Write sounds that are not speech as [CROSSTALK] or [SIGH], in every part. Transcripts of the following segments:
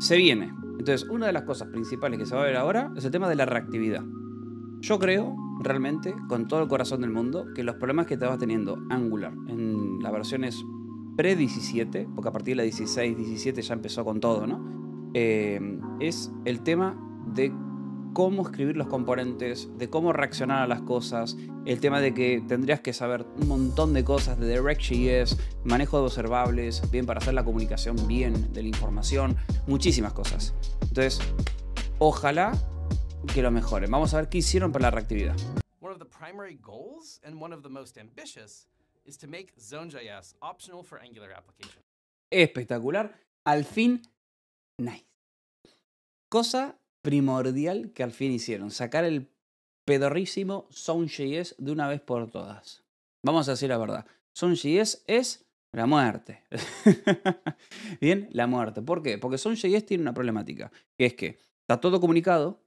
Se viene. Entonces, una de las cosas principales que se va a ver ahora es el tema de la reactividad. Yo creo, realmente, con todo el corazón del mundo, que los problemas que estaba teniendo Angular en las versiones pre-17, porque a partir de la 16, 17 ya empezó con todo, ¿no? Eh, es el tema de cómo escribir los componentes, de cómo reaccionar a las cosas, el tema de que tendrías que saber un montón de cosas de DirectJS, manejo de observables, bien para hacer la comunicación bien de la información, muchísimas cosas. Entonces, ojalá que lo mejoren. Vamos a ver qué hicieron para la reactividad. Espectacular. Al fin, nice. Cosa primordial que al fin hicieron, sacar el pedorrísimo Sound.js de una vez por todas. Vamos a decir la verdad, Sound.js es la muerte. [LAUGHS] Bien, la muerte. ¿Por qué? Porque Sound.js tiene una problemática, que es que está todo comunicado,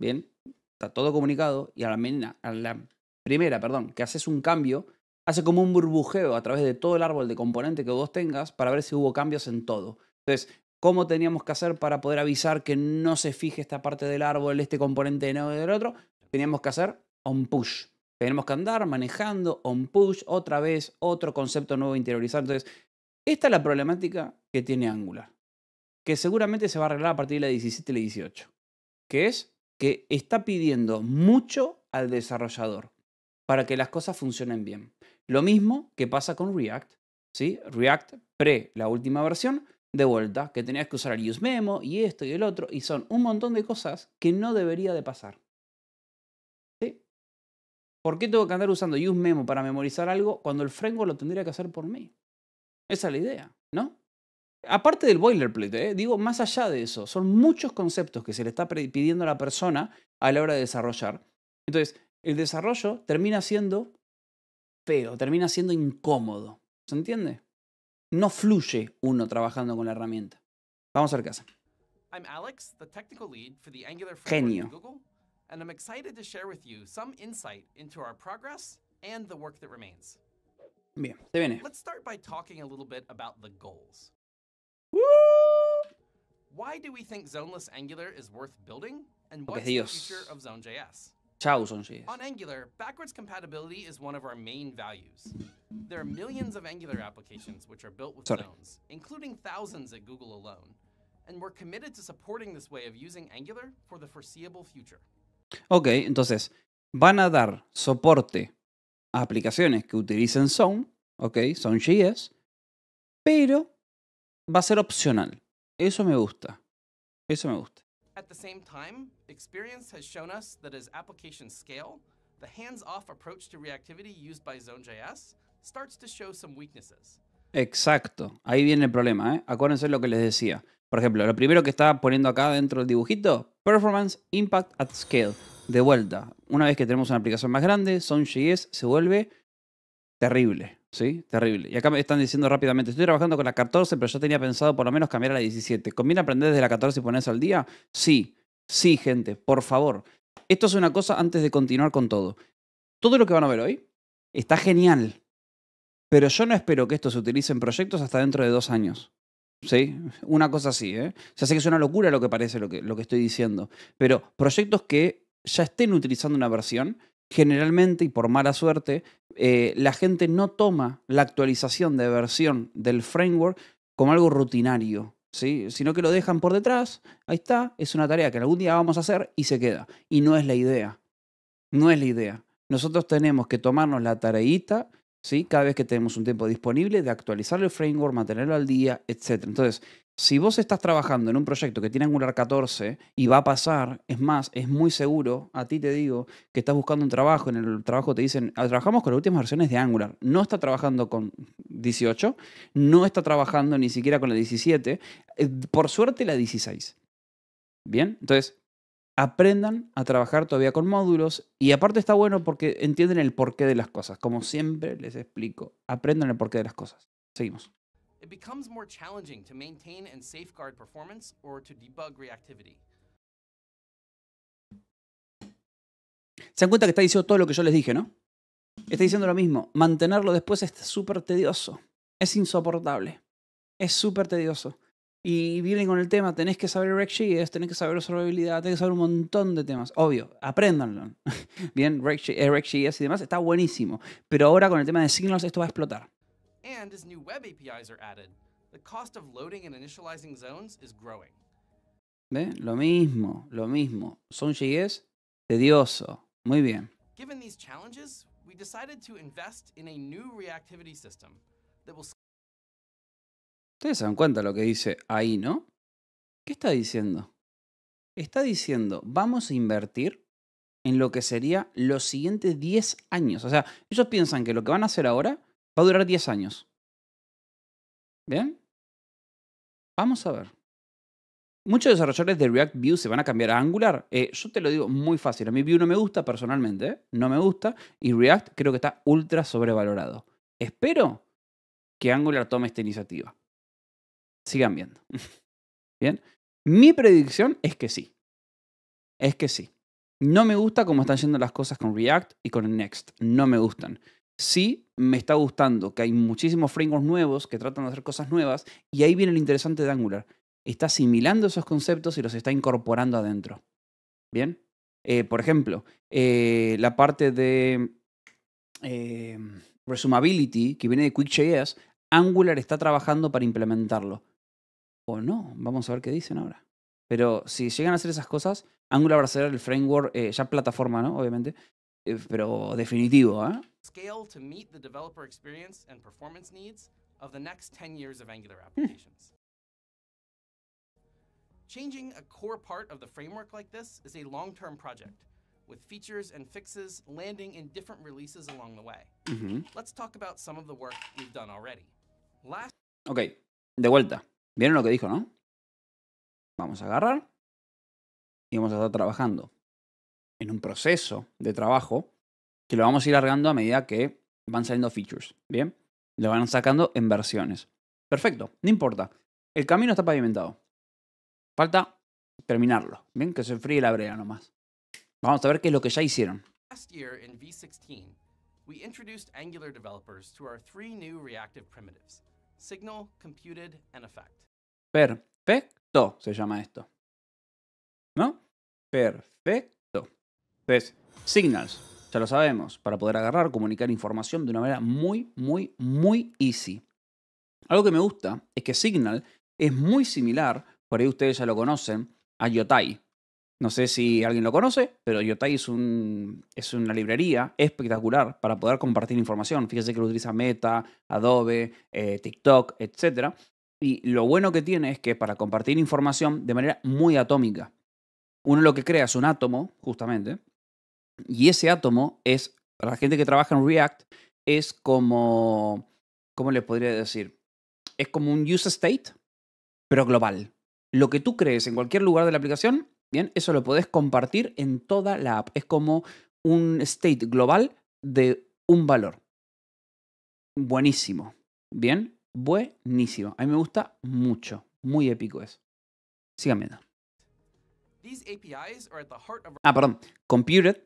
bien, está todo comunicado y a la, a la primera, perdón, que haces un cambio, hace como un burbujeo a través de todo el árbol de componente que vos tengas para ver si hubo cambios en todo. Entonces, cómo teníamos que hacer para poder avisar que no se fije esta parte del árbol, este componente de y del otro, teníamos que hacer on push. Tenemos que andar manejando on push otra vez, otro concepto nuevo interiorizado. Entonces, esta es la problemática que tiene Angular, que seguramente se va a arreglar a partir de la 17 y la 18, que es que está pidiendo mucho al desarrollador para que las cosas funcionen bien. Lo mismo que pasa con React. ¿sí? React pre la última versión de vuelta, que tenías que usar el use memo y esto y el otro, y son un montón de cosas que no debería de pasar. ¿Sí? ¿Por qué tengo que andar usando use memo para memorizar algo cuando el framework lo tendría que hacer por mí? Esa es la idea, ¿no? Aparte del boilerplate, ¿eh? digo, más allá de eso, son muchos conceptos que se le está pidiendo a la persona a la hora de desarrollar. Entonces, el desarrollo termina siendo feo, termina siendo incómodo. ¿Se entiende? no fluye uno trabajando con la herramienta. Vamos a ver qué hace. Genio. and I'm excited to share with you some insight into our progress and the work that remains. Bien, se viene. Let's start by talking a little bit about the goals. Woo! Why do we think Zoneless Angular is worth building? And what's the future of Zone.js? Ciao, son On Angular, backwards compatibility is one of our main values. There are millions of Angular applications which are built with Sorry. zones, including thousands at Google alone, and we're committed to supporting this way of using Angular for the foreseeable future. Ok, entonces, van a dar soporte a aplicaciones que utilicen Zone, ok, Zone.js, pero va a ser opcional. Eso me gusta. Eso me gusta. Exacto, ahí viene el problema, ¿eh? Acuérdense lo que les decía. Por ejemplo, lo primero que estaba poniendo acá dentro del dibujito, Performance Impact at Scale. De vuelta, una vez que tenemos una aplicación más grande, Zone.js se vuelve terrible. ¿sí? Terrible. Y acá me están diciendo rápidamente, estoy trabajando con la 14, pero yo tenía pensado por lo menos cambiar a la 17. ¿Conviene aprender desde la 14 y ponerse al día? Sí, sí, gente, por favor. Esto es una cosa antes de continuar con todo. Todo lo que van a ver hoy está genial, pero yo no espero que esto se utilice en proyectos hasta dentro de dos años. ¿Sí? Una cosa así, ¿eh? Ya sé que es una locura lo que parece lo que, lo que estoy diciendo, pero proyectos que ya estén utilizando una versión, generalmente y por mala suerte, eh, la gente no toma la actualización de versión del framework como algo rutinario, ¿sí? sino que lo dejan por detrás, ahí está, es una tarea que algún día vamos a hacer y se queda. Y no es la idea, no es la idea. Nosotros tenemos que tomarnos la tareita, ¿sí? cada vez que tenemos un tiempo disponible, de actualizar el framework, mantenerlo al día, etc. Entonces, si vos estás trabajando en un proyecto que tiene Angular 14 y va a pasar, es más, es muy seguro, a ti te digo, que estás buscando un trabajo, en el trabajo te dicen, ah, trabajamos con las últimas versiones de Angular, no está trabajando con 18, no está trabajando ni siquiera con la 17, eh, por suerte la 16. Bien, entonces, aprendan a trabajar todavía con módulos y aparte está bueno porque entienden el porqué de las cosas, como siempre les explico, aprendan el porqué de las cosas. Seguimos. Se dan cuenta que está diciendo todo lo que yo les dije, ¿no? Está diciendo lo mismo. Mantenerlo después es súper tedioso. Es insoportable. Es súper tedioso. Y vienen con el tema, tenés que saber React.js, tenés que saber observabilidad, tenés que saber un montón de temas. Obvio, apréndanlo. [LAUGHS] Bien, eh, React.js y demás está buenísimo. Pero ahora con el tema de Signals esto va a explotar. And as new web APIs are added, the cost of loading and initializing zones is growing. ¿Ve? Lo mismo, lo mismo. Son Zone.js, tedioso. Muy bien. Given these challenges, we decided to invest in a new reactivity system that will Ustedes se dan cuenta lo que dice ahí, ¿no? ¿Qué está diciendo? Está diciendo, vamos a invertir en lo que sería los siguientes 10 años. O sea, ellos piensan que lo que van a hacer ahora Va a durar 10 años. ¿Bien? Vamos a ver. Muchos desarrolladores de React View se van a cambiar a Angular. Eh, yo te lo digo muy fácil. A mí View no me gusta personalmente. ¿eh? No me gusta. Y React creo que está ultra sobrevalorado. Espero que Angular tome esta iniciativa. Sigan viendo. [LAUGHS] Bien. Mi predicción es que sí. Es que sí. No me gusta cómo están yendo las cosas con React y con Next. No me gustan. Sí, me está gustando que hay muchísimos frameworks nuevos que tratan de hacer cosas nuevas y ahí viene lo interesante de Angular. Está asimilando esos conceptos y los está incorporando adentro. ¿Bien? Eh, por ejemplo, eh, la parte de em, Resumability que viene de QuickJS, Angular está trabajando para implementarlo. O no, vamos a ver qué dicen ahora. Pero si llegan a hacer esas cosas, Angular va a ser el framework, eh, ya plataforma, ¿no? Obviamente, pero definitivo, ¿ah? scale to meet the developer experience and performance needs of the next 10 years of Angular hmm. applications. Changing a core part of the framework like this is a long-term project, with features and fixes landing in different releases along the way. Mm-hmm. Let's talk about some of the work we've done already. Last ok, de vuelta. ¿Vieron lo que dijo, no? Vamos a agarrar y vamos a estar trabajando en un proceso de trabajo que lo vamos a ir largando a medida que van saliendo features, ¿bien? Lo van sacando en versiones. Perfecto, no importa. El camino está pavimentado. Falta terminarlo, ¿bien? Que se enfríe la brea nomás. Vamos a ver qué es lo que ya hicieron. Perfecto se llama esto. ¿No? Perfecto. Entonces, signals, ya lo sabemos, para poder agarrar, comunicar información de una manera muy, muy, muy easy. Algo que me gusta es que Signal es muy similar, por ahí ustedes ya lo conocen, a Yotai. No sé si alguien lo conoce, pero Yotai es, es una librería espectacular para poder compartir información. Fíjense que lo utiliza Meta, Adobe, eh, TikTok, etc. Y lo bueno que tiene es que para compartir información de manera muy atómica. Uno lo que crea es un átomo, justamente, y ese átomo es, para la gente que trabaja en React, es como, ¿cómo les podría decir? Es como un user state, pero global. Lo que tú crees en cualquier lugar de la aplicación, bien, eso lo podés compartir en toda la app. Es como un state global de un valor. Buenísimo. Bien, buenísimo. A mí me gusta mucho. Muy épico es. Sigan viendo. Ah, perdón. Computed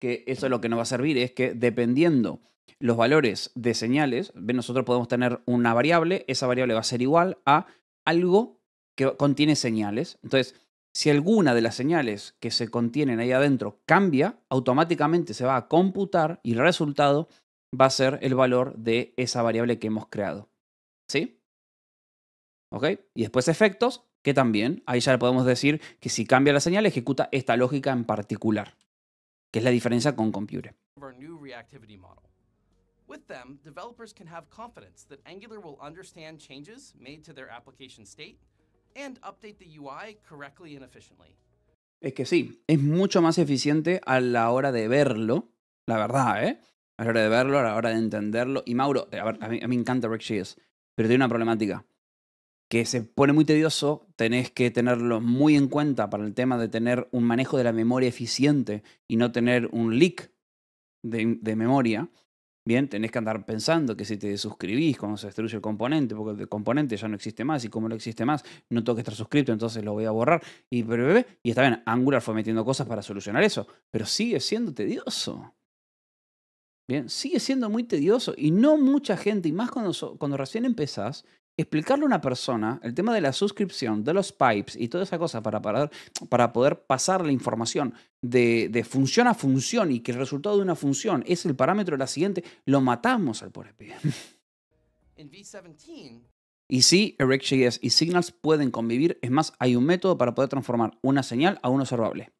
que eso es lo que nos va a servir, es que dependiendo los valores de señales, nosotros podemos tener una variable, esa variable va a ser igual a algo que contiene señales. Entonces, si alguna de las señales que se contienen ahí adentro cambia, automáticamente se va a computar y el resultado va a ser el valor de esa variable que hemos creado. ¿Sí? ¿Ok? Y después efectos, que también, ahí ya le podemos decir que si cambia la señal, ejecuta esta lógica en particular que es la diferencia con Compure. With them, developers can have confidence that Angular will understand changes made to their application state and update the UI correctly and efficiently. Es que sí, es mucho más eficiente a la hora de verlo, la verdad, ¿eh? A la hora de verlo, a la hora de entenderlo. Y Mauro, a, ver, a mí, a mí me encanta RxJS, pero tiene una problemática que se pone muy tedioso, tenés que tenerlo muy en cuenta para el tema de tener un manejo de la memoria eficiente y no tener un leak de, memoria. Bien, tenés que andar pensando que si te suscribís cuando se destruye el componente, porque el componente ya no existe más y como no existe más, no tengo que estar suscrito, entonces lo voy a borrar. Y, y está bien, Angular fue metiendo cosas para solucionar eso, pero sigue siendo tedioso. Bien, sigue siendo muy tedioso y no mucha gente, y más cuando, cuando recién empezás, explicarle a una persona el tema de la suscripción, de los pipes y toda esa cosa para, poder pasar la información de, función a función y que el resultado de una función es el parámetro de la siguiente, lo matamos al por pibe. Y sí, ErectJS y Signals pueden convivir. Es más, hay un método para poder transformar una señal a un observable.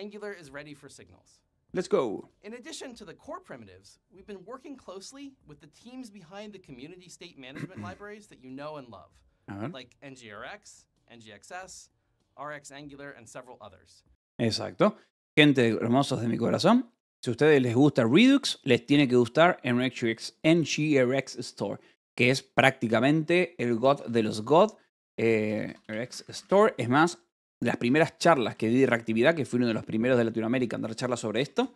Angular is ready for signals. Let's go. In addition to the core primitives, we've been working closely with the teams behind the community state management [CLEARS THROAT] libraries that you know and love, uh -huh. like NGRX, NGXS, RX Angular, and several others. Exacto. Gente hermosos de mi corazón, si a ustedes les gusta Redux, les tiene que gustar NGRX, NGRX Store, que es prácticamente el God de los God. Eh, RX Store, es más, las primeras charlas que di de reactividad, que fui uno de los primeros de Latinoamérica en dar charlas sobre esto,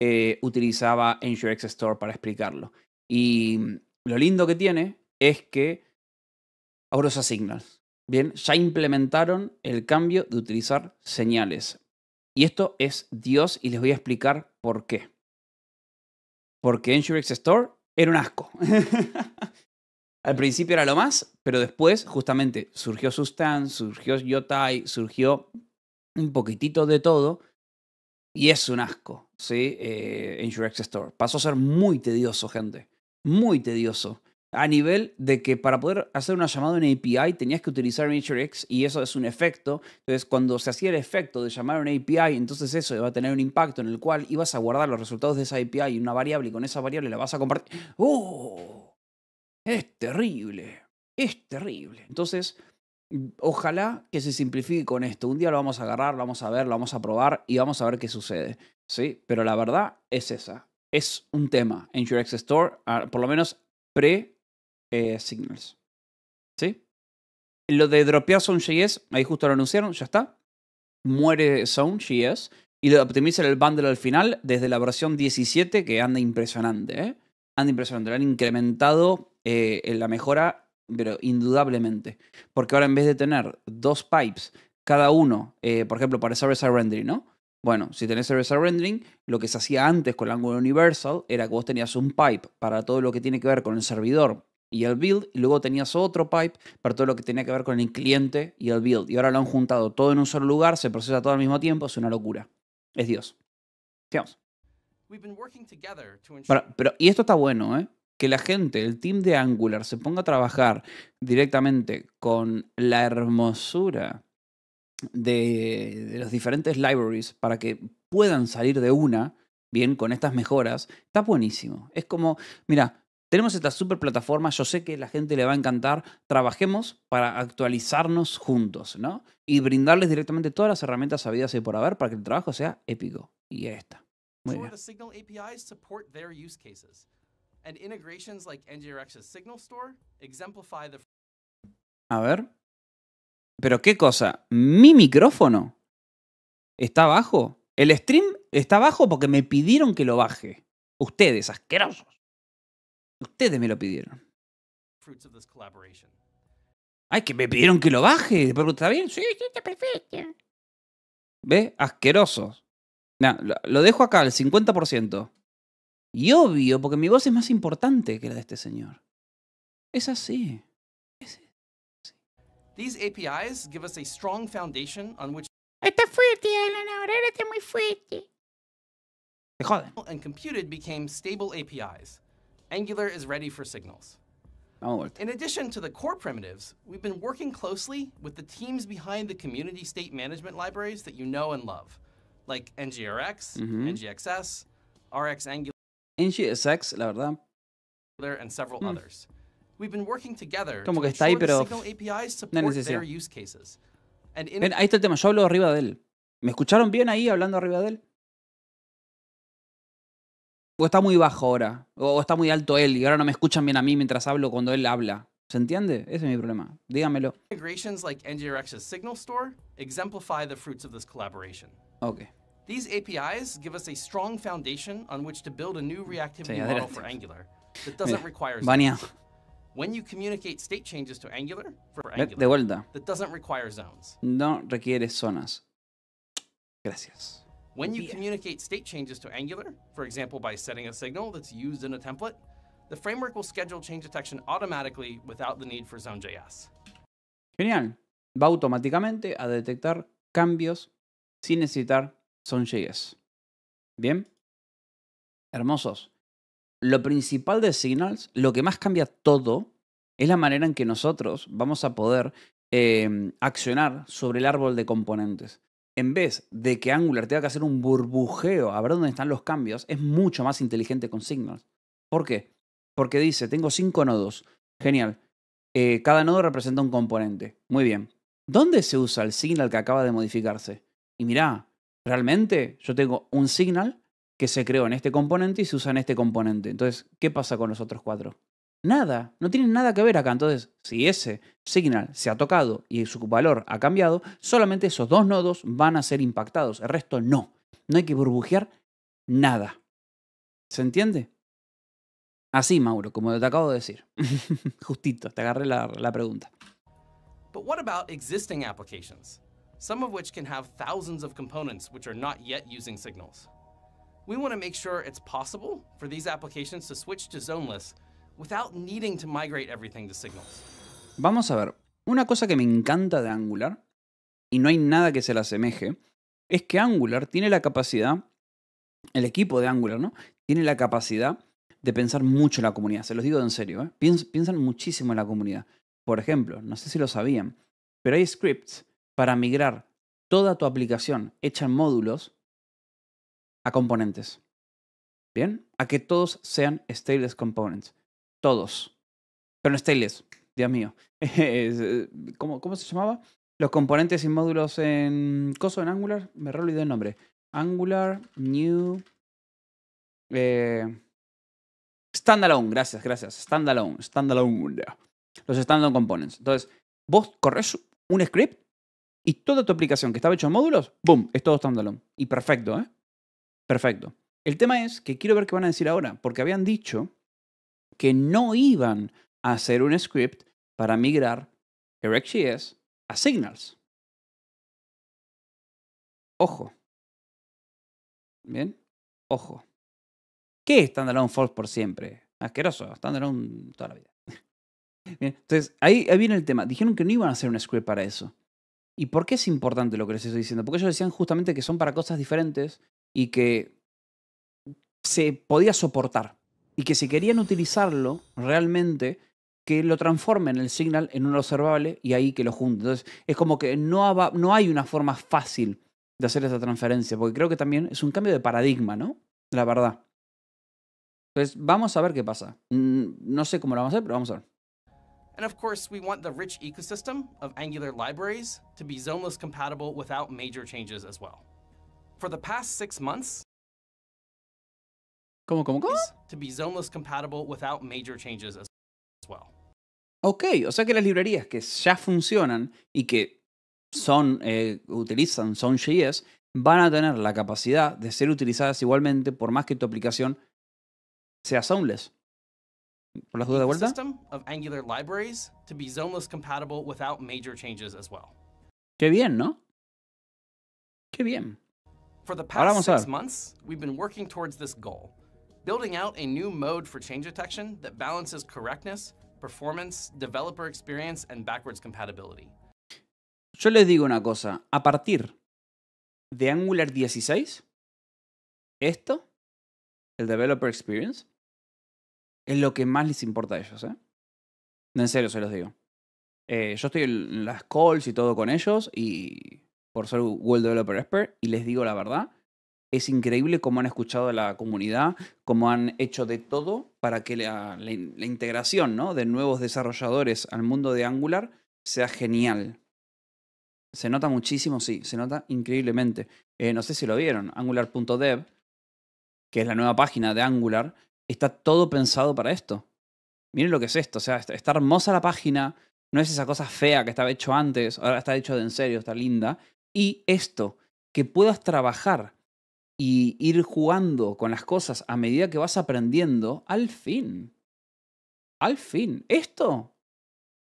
eh, utilizaba Ensurex Store para explicarlo. Y lo lindo que tiene es que ahora Signals. Bien, ya implementaron el cambio de utilizar señales. Y esto es Dios y les voy a explicar por qué. Porque Ensurex Store era un asco. [LAUGHS] Al principio era lo más, pero después justamente surgió Sustan, surgió Yotai, surgió un poquitito de todo. Y es un asco, ¿sí? Eh, en Store. Pasó a ser muy tedioso, gente. Muy tedioso. A nivel de que para poder hacer una llamada en API tenías que utilizar Naturex y eso es un efecto. Entonces, cuando se hacía el efecto de llamar a una API, entonces eso iba a tener un impacto en el cual ibas a guardar los resultados de esa API y una variable y con esa variable la vas a compartir. ¡Uh! Es terrible, es terrible. Entonces, ojalá que se simplifique con esto. Un día lo vamos a agarrar, lo vamos a ver, lo vamos a probar y vamos a ver qué sucede. ¿sí? Pero la verdad es esa. Es un tema en Jurex Store, ah, por lo menos pre-Signals. Eh, ¿Sí? Lo de dropear Sound.js, ahí justo lo anunciaron, ya está. Muere Sound.js y lo optimizar el bundle al final desde la versión 17 que anda impresionante. ¿eh? Anda impresionante, lo han incrementado eh, en la mejora, pero indudablemente. Porque ahora en vez de tener dos pipes, cada uno, eh, por ejemplo, para service rendering, ¿no? Bueno, si tenés service rendering, lo que se hacía antes con el Angular Universal era que vos tenías un pipe para todo lo que tiene que ver con el servidor y el build, y luego tenías otro pipe para todo lo que tenía que ver con el cliente y el build. Y ahora lo han juntado todo en un solo lugar, se procesa todo al mismo tiempo, es una locura. Es Dios. Sigamos. pero, y esto está bueno, ¿eh? que la gente, el team de Angular, se ponga a trabajar directamente con la hermosura de, las los diferentes libraries para que puedan salir de una, bien, con estas mejoras, está buenísimo. Es como, mira, tenemos esta super plataforma, yo sé que la gente le va a encantar, trabajemos para actualizarnos juntos, ¿no? Y brindarles directamente todas las herramientas sabidas y por haber para que el trabajo sea épico. Y ahí está. Muy bien. A ver. Pero qué cosa, mi micrófono está bajo El stream está bajo porque me pidieron que lo baje. Ustedes, asquerosos. Ustedes me lo pidieron. Ay, que me pidieron que lo baje. ¿está bien? Sí, sí, está perfecto. ¿Ves? Asquerosos. lo dejo acá, al 50%. Y obvio, porque mi voz es más importante que la de este señor. Es así. Es así. These APIs give us a strong foundation on which Está fuerte, Alan, ahora está muy fuerte. Te And computed became stable APIs. Angular is ready for signals. In addition to the core primitives, we've been working closely with the teams behind the community state management libraries that you know and love, like NGRX, mm -hmm. NGXS, RX Angular. NGSX, la verdad. Mm. Como que está ahí, pero no necesidad. Ven, ahí está el tema. Yo hablo arriba de él. ¿Me escucharon bien ahí hablando arriba de él? O está muy bajo ahora. O está muy alto él y ahora no me escuchan bien a mí mientras hablo cuando él habla. ¿Se entiende? Ese es mi problema. Dígamelo. Ok. These APIs give us a strong foundation on which to build a new reactivity model for Angular that doesn't require zones. When you communicate state changes to Angular, for Angular de vuelta. that doesn't require zones. No requiere zonas. Gracias. When you yeah. communicate state changes to Angular, for example by setting a signal that's used in a template, the framework will schedule change detection automatically without the need for Zone.js. Genial. Va automáticamente a detectar cambios sin necesitar son JS. ¿Bien? Hermosos. Lo principal de Signals, lo que más cambia todo, es la manera en que nosotros vamos a poder em, accionar sobre el árbol de componentes. En vez de que Angular tenga que hacer un burbujeo a ver dónde están los cambios, es mucho más inteligente con Signals. ¿Por qué? Porque dice, tengo cinco nodos. Genial. Eh, cada nodo representa un componente. Muy bien. ¿Dónde se usa el signal que acaba de modificarse? Y mirá, Realmente yo tengo un signal que se creó en este componente y se usa en este componente. Entonces, ¿qué pasa con los otros cuatro? Nada, no tienen nada que ver acá. Entonces, si ese signal se ha tocado y su valor ha cambiado, solamente esos dos nodos van a ser impactados. El resto no. No hay que burbujear nada. ¿Se entiende? Así, Mauro, como te acabo de decir. [LAUGHS] Justito, te agarré la, la pregunta. existing applications? some of which can have thousands of components which are not yet using signals. We want to make sure it's possible for these applications to switch to zoneless without needing to migrate everything to signals. Vamos a ver, una cosa que me encanta de Angular, y no hay nada que se la asemeje, es que Angular tiene la capacidad, el equipo de Angular, ¿no? Tiene la capacidad de pensar mucho en la comunidad, se los digo en serio, ¿eh? piensan muchísimo en la comunidad. Por ejemplo, no sé si lo sabían, pero hay scripts para migrar toda tu aplicación hecha en módulos a componentes. ¿Bien? A que todos sean Stayless Components. Todos. Pero no Stayless, Dios mío. [LAUGHS] Eh, ¿Cómo, ¿Cómo, se llamaba? Los componentes y módulos en Coso, en Angular. Me re olvidé el nombre. Angular, New. Eh, standalone, gracias, gracias. Standalone, standalone. Los standalone components. Entonces, vos corres un script y toda tu aplicación que estaba hecha en módulos, boom, es todo standalone. Y perfecto, ¿eh? Perfecto. El tema es que quiero ver qué van a decir ahora, porque habían dicho que no iban a hacer un script para migrar RxJS a Signals. Ojo. Bien, ojo. ¿Qué es standalone false por siempre? Asqueroso, standalone toda la vida. [LAUGHS] entonces ahí, ahí viene el tema. Dijeron que no iban a hacer un script para eso. ¿Y por qué es importante lo que les estoy diciendo? Porque ellos decían justamente que son para cosas diferentes y que se podía soportar. Y que si querían utilizarlo realmente, que lo transformen el signal en un observable y ahí que lo junten. Entonces, es como que no, no hay una forma fácil de hacer esa transferencia, porque creo que también es un cambio de paradigma, ¿no? La verdad. Entonces, vamos a ver qué pasa. No sé cómo lo vamos a hacer, pero vamos a ver. And of course, we want the rich ecosystem of Angular libraries to be zoneless compatible without major changes as well. For the past six months, ¿Cómo, cómo, cómo? to be zoneless compatible without major changes as well. Ok, o sea que las librerías que ya funcionan y que son, eh, utilizan Zone.js van a tener la capacidad de ser utilizadas igualmente por más que tu aplicación sea zoneless. Por las de vuelta. System of Angular libraries to be zoneless compatible without major changes as well. Qué bien, ¿no? Qué bien. For the past six months, we've been working towards this goal, building out a new mode for change detection that balances correctness, performance, developer experience, and backwards compatibility. Yo les digo una cosa, a partir de Angular 16, esto, el Developer Experience, es lo que más les importa a ellos, ¿eh? En serio se los digo. Eh, yo estoy en las calls y todo con ellos y por ser World Developer Expert y les digo la verdad, es increíble cómo han escuchado a la comunidad, cómo han hecho de todo para que la, integración ¿no? de nuevos desarrolladores al mundo de Angular sea genial. Se nota muchísimo, sí, se nota increíblemente. Eh, no sé si lo vieron, angular.dev, que es la nueva página de Angular, está todo pensado para esto. Miren lo que es esto, o sea, está, hermosa la página, no es esa cosa fea que estaba hecho antes, ahora está hecho de en serio, está linda. Y esto, que puedas trabajar y ir jugando con las cosas a medida que vas aprendiendo, al fin. Al fin. Esto,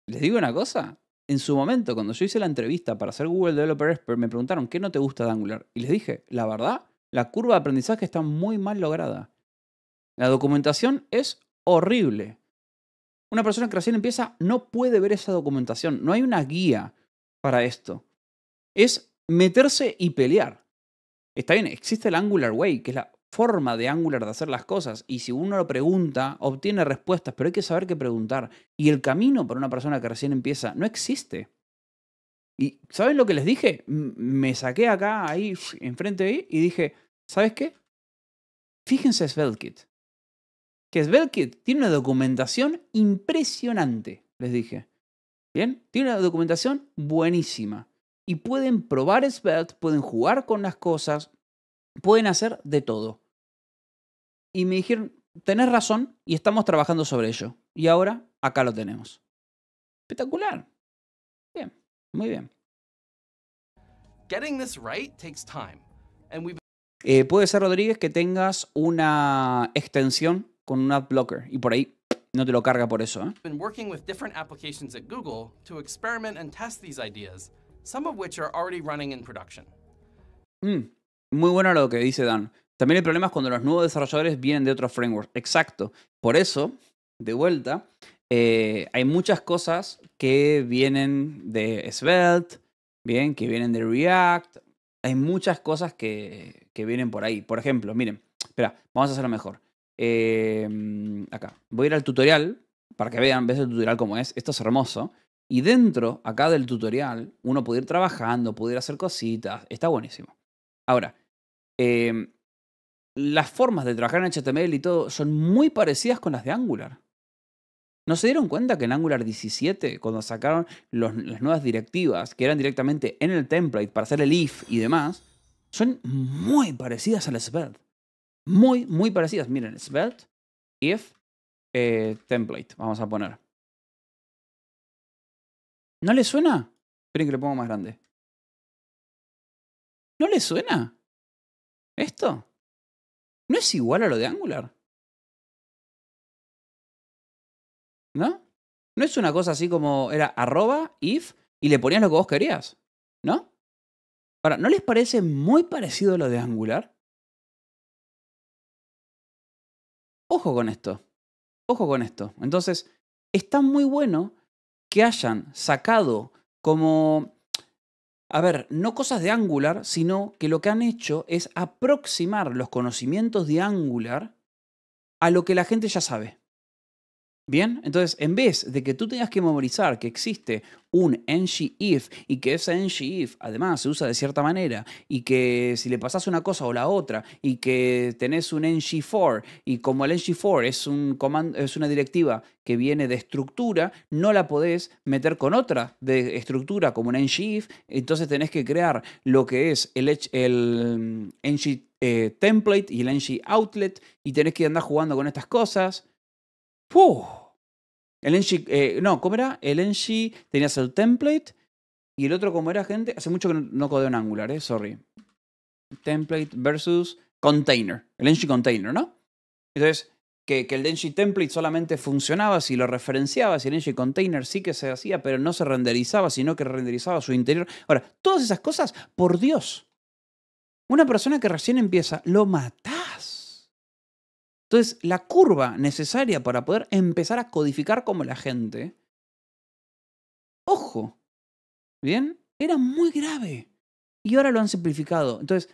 les digo una cosa. En su momento, cuando yo hice la entrevista para hacer Google Developer Expert, me preguntaron qué no te gusta de Angular. Y les dije, la verdad, la curva de aprendizaje está muy mal lograda. La documentación es horrible. Una persona que recién empieza no puede ver esa documentación. No hay una guía para esto. Es meterse y pelear. Está bien, existe el Angular Way, que es la forma de Angular de hacer las cosas. Y si uno lo pregunta, obtiene respuestas, pero hay que saber qué preguntar. Y el camino para una persona que recién empieza no existe. ¿Y saben lo que les dije? me saqué acá, ahí, enfrente de ahí, y dije, ¿sabes qué? Fíjense SvelteKit que Svelte tiene una documentación impresionante, les dije. Bien, tiene una documentación buenísima. Y pueden probar Svelte, pueden jugar con las cosas, pueden hacer de todo. Y me dijeron, tenés razón y estamos trabajando sobre ello. Y ahora acá lo tenemos. Espectacular. Bien, muy bien. Eh, puede ser, Rodríguez, que tengas una extensión con un ad blocker y por ahí no te lo carga por eso. muy bueno lo que dice Dan. También el problema es cuando los nuevos desarrolladores vienen de otros frameworks. Exacto. Por eso, de vuelta, eh, hay muchas cosas que vienen de Svelte, bien, que vienen de React. Hay muchas cosas que, que vienen por ahí. Por ejemplo, miren, espera, vamos a hacerlo mejor. Em, acá. Voy a ir al tutorial para que vean, ves el tutorial como es. Esto es hermoso. Y dentro, acá del tutorial, uno puede ir trabajando, puede ir hacer cositas. Está buenísimo. Ahora, em, las formas de trabajar en HTML y todo son muy parecidas con las de Angular. ¿No se dieron cuenta que en Angular 17, cuando sacaron las nuevas directivas, que eran directamente en el template para hacer el if y demás, son muy parecidas a al SPED? muy, muy parecidas. Miren, svelte, if, eh, template, vamos a poner. ¿No le suena? Esperen que le pongo más grande. ¿No le suena? ¿Esto? ¿No es igual a lo de Angular? ¿No? ¿No es una cosa así como era arroba, if, y le ponías lo que vos querías? ¿No? Ahora, ¿no les parece muy parecido a lo de Angular? Ojo con esto. Ojo con esto. Entonces, está muy bueno que hayan sacado como... A ver, no cosas de Angular, sino que lo que han hecho es aproximar los conocimientos de Angular a lo que la gente ya sabe. Bien, entonces en vez de que tú tengas que memorizar que existe un ng-if y que ese ng-if además se usa de cierta manera y que si le pasas una cosa o la otra y que tenés un ng for y como el ng for es, un comando, es una directiva que viene de estructura, no la podés meter con otra de estructura como un ng-if entonces tenés que crear lo que es el, el mm, ng eh, template y el ng outlet y tenés que andar jugando con estas cosas. El eh, no, ¿cómo era? El Engie tenías el template y el otro, ¿cómo era gente, hace mucho que no, codeo en Angular, ¿eh? Sorry. Template versus container. El enchi container, ¿no? Entonces, que, el enchi template solamente funcionaba si lo referenciabas y el Engie container sí que se hacía, pero no se renderizaba, sino que renderizaba su interior. Ahora, todas esas cosas, por Dios. Una persona que recién empieza, lo mata entonces, la curva necesaria para poder empezar a codificar como la gente, ojo, ¿bien? Era muy grave. Y ahora lo han simplificado. Entonces,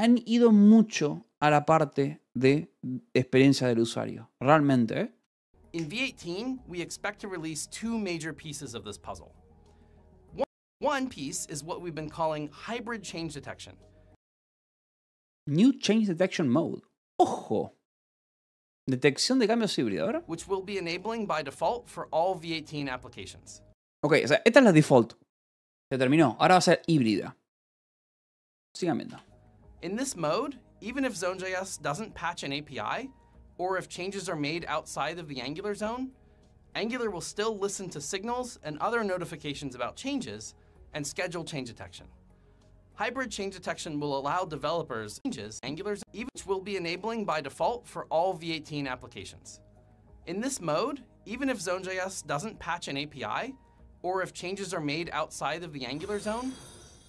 han ido mucho a la parte de experiencia del usuario, realmente. ¿eh? V18, we expect to release two major pieces of this puzzle. One piece is what we've been calling hybrid change detection. New change detection mode. Ojo. Detección de cambios híbridos, ¿verdad? Which will be enabling by default for all V18 applications. Ok, o esta es la default. Se terminó. Ahora va a ser híbrida. Sigan viendo. In this mode, even if Zone.js doesn't patch an API, or if changes are made outside of the Angular zone, Angular will still listen to signals and other notifications about changes and schedule change detection. Hybrid change detection will allow developers changes, Angular's, which will be enabling by default for all V18 applications. In this mode, even if Zone.js doesn't patch an API, or if changes are made outside of the Angular zone,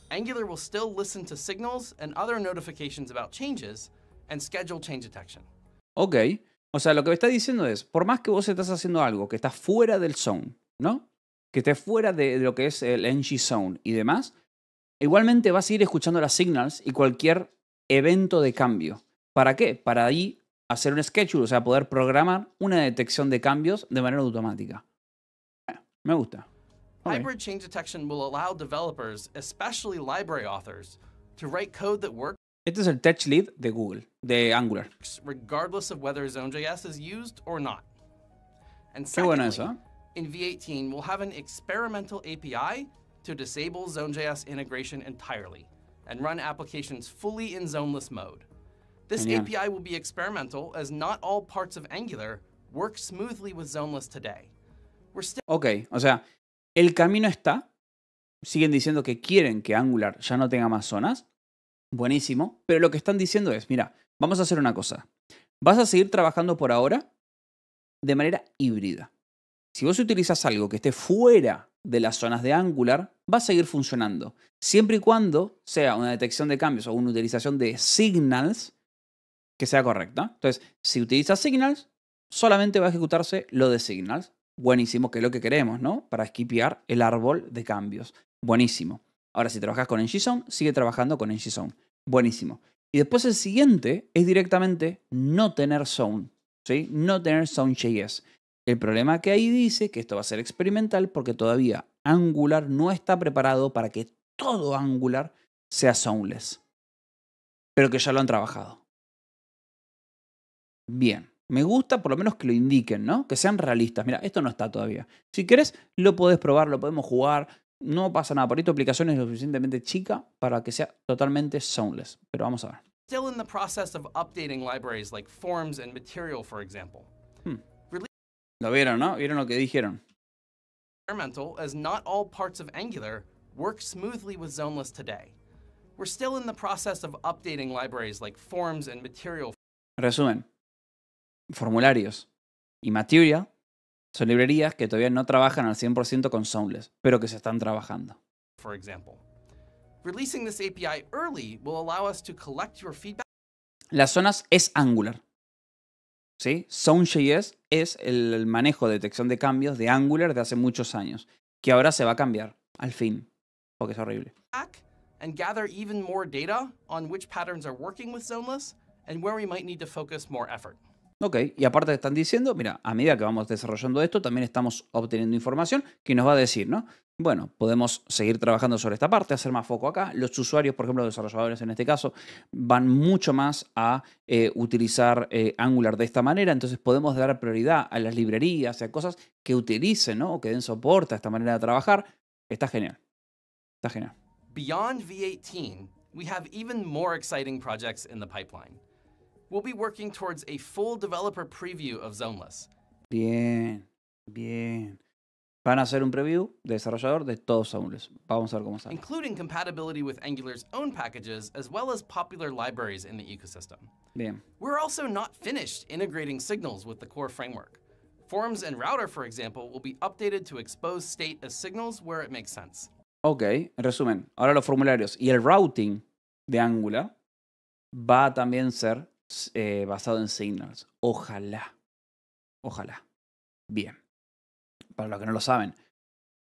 Angular will still listen to signals and other notifications about changes and schedule change detection. Ok, o sea, lo que me está diciendo es, por más que vos estás haciendo algo que está fuera del zone, ¿no? Que esté fuera de, de lo que es el ng zone y demás, Igualmente va a seguir escuchando las signals y cualquier evento de cambio. ¿Para qué? Para ahí hacer un schedule, o sea, poder programar una detección de cambios de manera automática. Eh, me gusta. Okay. Hybrid change detection will allow developers, especially library authors, to write code that works. Este es el Tech Lead de Google, de Angular. Regardless of whether Zone.js is used or not. And secondly, Qué bueno eso. ¿eh? In V18, we'll have an experimental API to disable ZoneJS integration entirely and run applications fully in zoneless mode. This API will be experimental as not all parts of Angular work smoothly with zoneless today. We're still ok, o sea, el camino está. Siguen diciendo que quieren que Angular ya no tenga más zonas. Buenísimo. Pero lo que están diciendo es, mira, vamos a hacer una cosa. Vas a seguir trabajando por ahora de manera híbrida. Si vos utilizas algo que esté fuera de las zonas de Angular va a seguir funcionando, siempre y cuando sea una detección de cambios o una utilización de signals que sea correcta. Entonces, si utiliza signals, solamente va a ejecutarse lo de signals. Buenísimo, que es lo que queremos, ¿no? Para skipear el árbol de cambios. Buenísimo. Ahora, si trabajas con ngzone, sigue trabajando con ngzone. Buenísimo. Y después el siguiente es directamente no tener zone, ¿sí? No tener zone.js. El problema que ahí dice que esto va a ser experimental porque todavía Angular no está preparado para que todo Angular sea soundless, pero que ya lo han trabajado. Bien, me gusta por lo menos que lo indiquen, ¿no? Que sean realistas. Mira, esto no está todavía. Si querés, lo podés probar, lo podemos jugar, no pasa nada. Por ahí tu aplicación es lo suficientemente chica para que sea totalmente soundless, pero vamos a ver. Lo vieron, ¿no? Vieron lo que dijeron. Experimental, as not all parts of Angular work smoothly with Zoneless today. We're still in the process of updating libraries like forms and material. Resumen. Formularios y Materia son librerías que todavía no trabajan al 100% con Zoneless, pero que se están trabajando. For example, releasing this API early will allow us to collect your feedback. Las zonas es Angular. ¿sí? Zone.js es el manejo de detección de cambios de Angular de hace muchos años, que ahora se va a cambiar, al fin, porque es horrible. Ok, y aparte están diciendo, mira, a medida que vamos desarrollando esto, también estamos obteniendo información que nos va a decir, ¿no? Bueno, podemos seguir trabajando sobre esta parte, hacer más foco acá. Los usuarios, por ejemplo, los desarrolladores en este caso, van mucho más a eh, utilizar eh, Angular de esta manera, entonces podemos dar prioridad a las librerías y a cosas que utilicen ¿no? o que den soporte a esta manera de trabajar. Está genial. Está genial. Beyond V18, we have even more exciting projects in the pipeline. We'll be working towards a full developer preview of Zoneless. Bien, bien. Van a hacer un preview de desarrollador de todos ángulos. Vamos a ver cómo sale. Including compatibility with Angular's own packages as well as popular libraries in the ecosystem. Bien. We're also not finished integrating signals with the core framework. Forms and router, for example, will be updated to expose state as signals where it makes sense. Ok, en resumen, ahora los formularios y el routing de Angular va a también ser eh, basado en signals. Ojalá. Ojalá. Bien para los que no lo saben,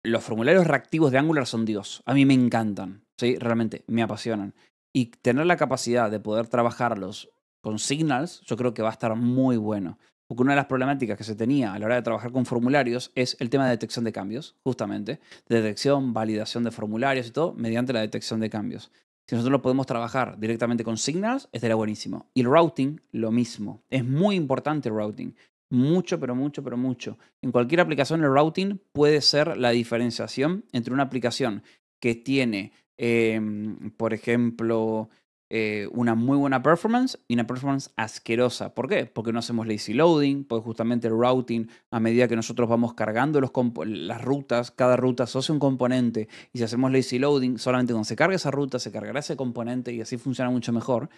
los formularios reactivos de Angular son Dios. A mí me encantan, ¿sí? Realmente, me apasionan. Y tener la capacidad de poder trabajarlos con Signals, yo creo que va a estar muy bueno. Porque una de las problemáticas que se tenía a la hora de trabajar con formularios es el tema de detección de cambios, justamente. detección, validación de formularios y todo, mediante la detección de cambios. Si nosotros lo podemos trabajar directamente con Signals, estaría buenísimo. Y el routing, lo mismo. Es muy importante el routing mucho, pero mucho, pero mucho. En cualquier aplicación el routing puede ser la diferenciación entre una aplicación que tiene, em, por ejemplo, eh, una muy buena performance y una performance asquerosa. ¿Por qué? Porque no hacemos lazy loading, porque justamente el routing, a medida que nosotros vamos cargando las rutas, cada ruta asocia un componente, y si hacemos lazy loading, solamente cuando se carga esa ruta se cargará ese componente y así funciona mucho mejor.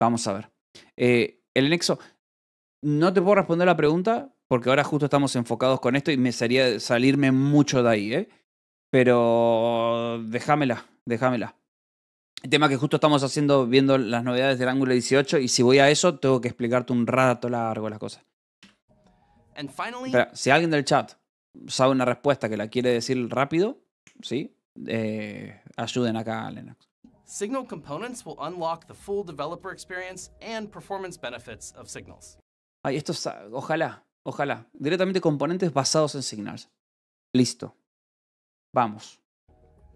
Vamos a ver. Eh, el nexo, no te puedo responder la pregunta porque ahora justo estamos enfocados con esto y me sería salirme mucho de ahí, ¿eh? Pero déjamela, déjamela. El tema que justo estamos haciendo, viendo las novedades del ángulo 18 y si voy a eso, tengo que explicarte un rato largo las cosas. si alguien del chat sabe una respuesta que la quiere decir rápido, ¿sí? Eh, ayuden acá a Lennox. Signal components will unlock the full developer experience and performance benefits of signals. Ay, esto es, ojalá, ojalá. Directamente componentes basados en Signals. Listo. Vamos.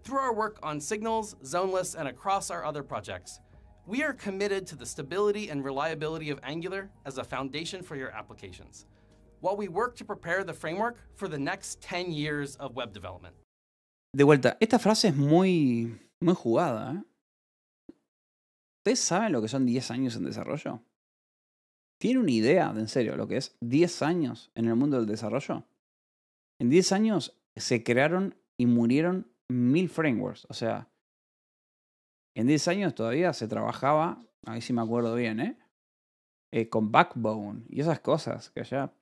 Through our work on Signals, Zoneless, and across our other projects, we are committed to the stability and reliability of Angular as a foundation for your applications, while we work to prepare the framework for the next 10 years of web development. De vuelta, esta frase es muy, muy jugada. ¿eh? ¿Ustedes saben lo que son 10 años en desarrollo? ¿Tiene una idea, de en serio, lo que es 10 años en el mundo del desarrollo? En 10 años se crearon y murieron mil frameworks. O sea, en 10 años todavía se trabajaba, ahí sí me acuerdo bien, ¿eh? eh con Backbone y esas cosas que ya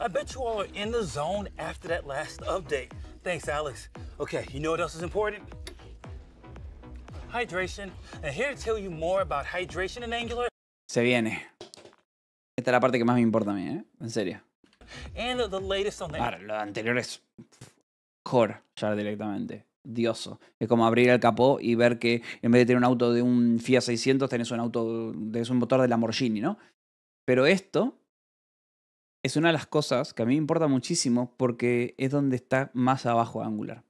I bet you all are in the zone after that last update. Thanks, Alex. Okay, you know what else is important? hydration. here to tell you more about hydration angular. Se viene. Esta es la parte que más me importa a mí, ¿eh? En serio. Ahora, lo anterior es Core, ya directamente. Dioso. Es como abrir el capó y ver que en vez de tener un auto de un Fiat 600, tenés un auto, un motor de la Lamborghini, ¿no? Pero esto es una de las cosas que a mí me importa muchísimo porque es donde está más abajo Angular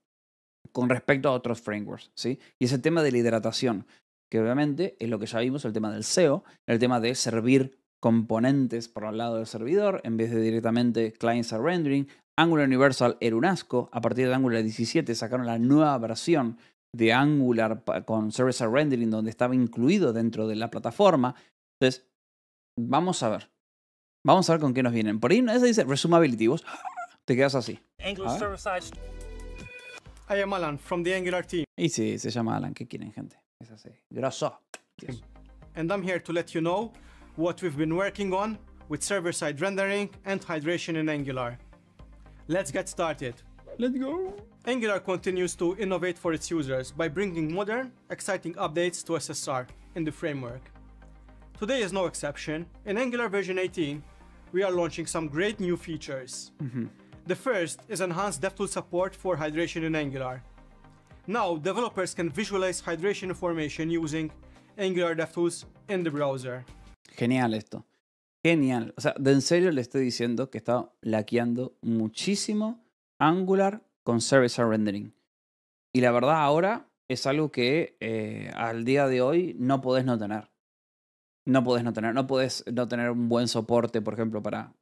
con respecto a otros frameworks, ¿sí? Y ese tema de la hidratación, que obviamente es lo que ya vimos, el tema del SEO, el tema de servir componentes por el lado del servidor en vez de directamente clients rendering. Angular Universal era un asco. A partir de Angular 17 sacaron la nueva versión de Angular con Service Rendering donde estaba incluido dentro de la plataforma. Entonces, vamos a ver. Vamos a ver con qué nos vienen. Por ahí se dice resumability. Vos ¡ah! te quedas así. I am Alan from the Angular team. Y sí, se llama Alan, ¿qué quieren, gente? Es así. Grosso. And I'm here to let you know what we've been working on with server-side rendering and hydration in Angular. Let's get started. Let's go. Angular continues to innovate for its users by bringing modern, exciting updates to SSR in the framework. Today is no exception. In Angular version 18, we are launching some great new features. Mm -hmm. The first is enhanced DevTools support for hydration in Angular. Now, developers can visualize hydration information using Angular DevTools in the browser. Genial esto. Genial. O sea, de en serio le estoy diciendo que está laqueando muchísimo Angular con Service Rendering. Y la verdad ahora es algo que eh, al día de hoy no podés no tener. No podés no tener. No podés no tener un buen soporte, por ejemplo, para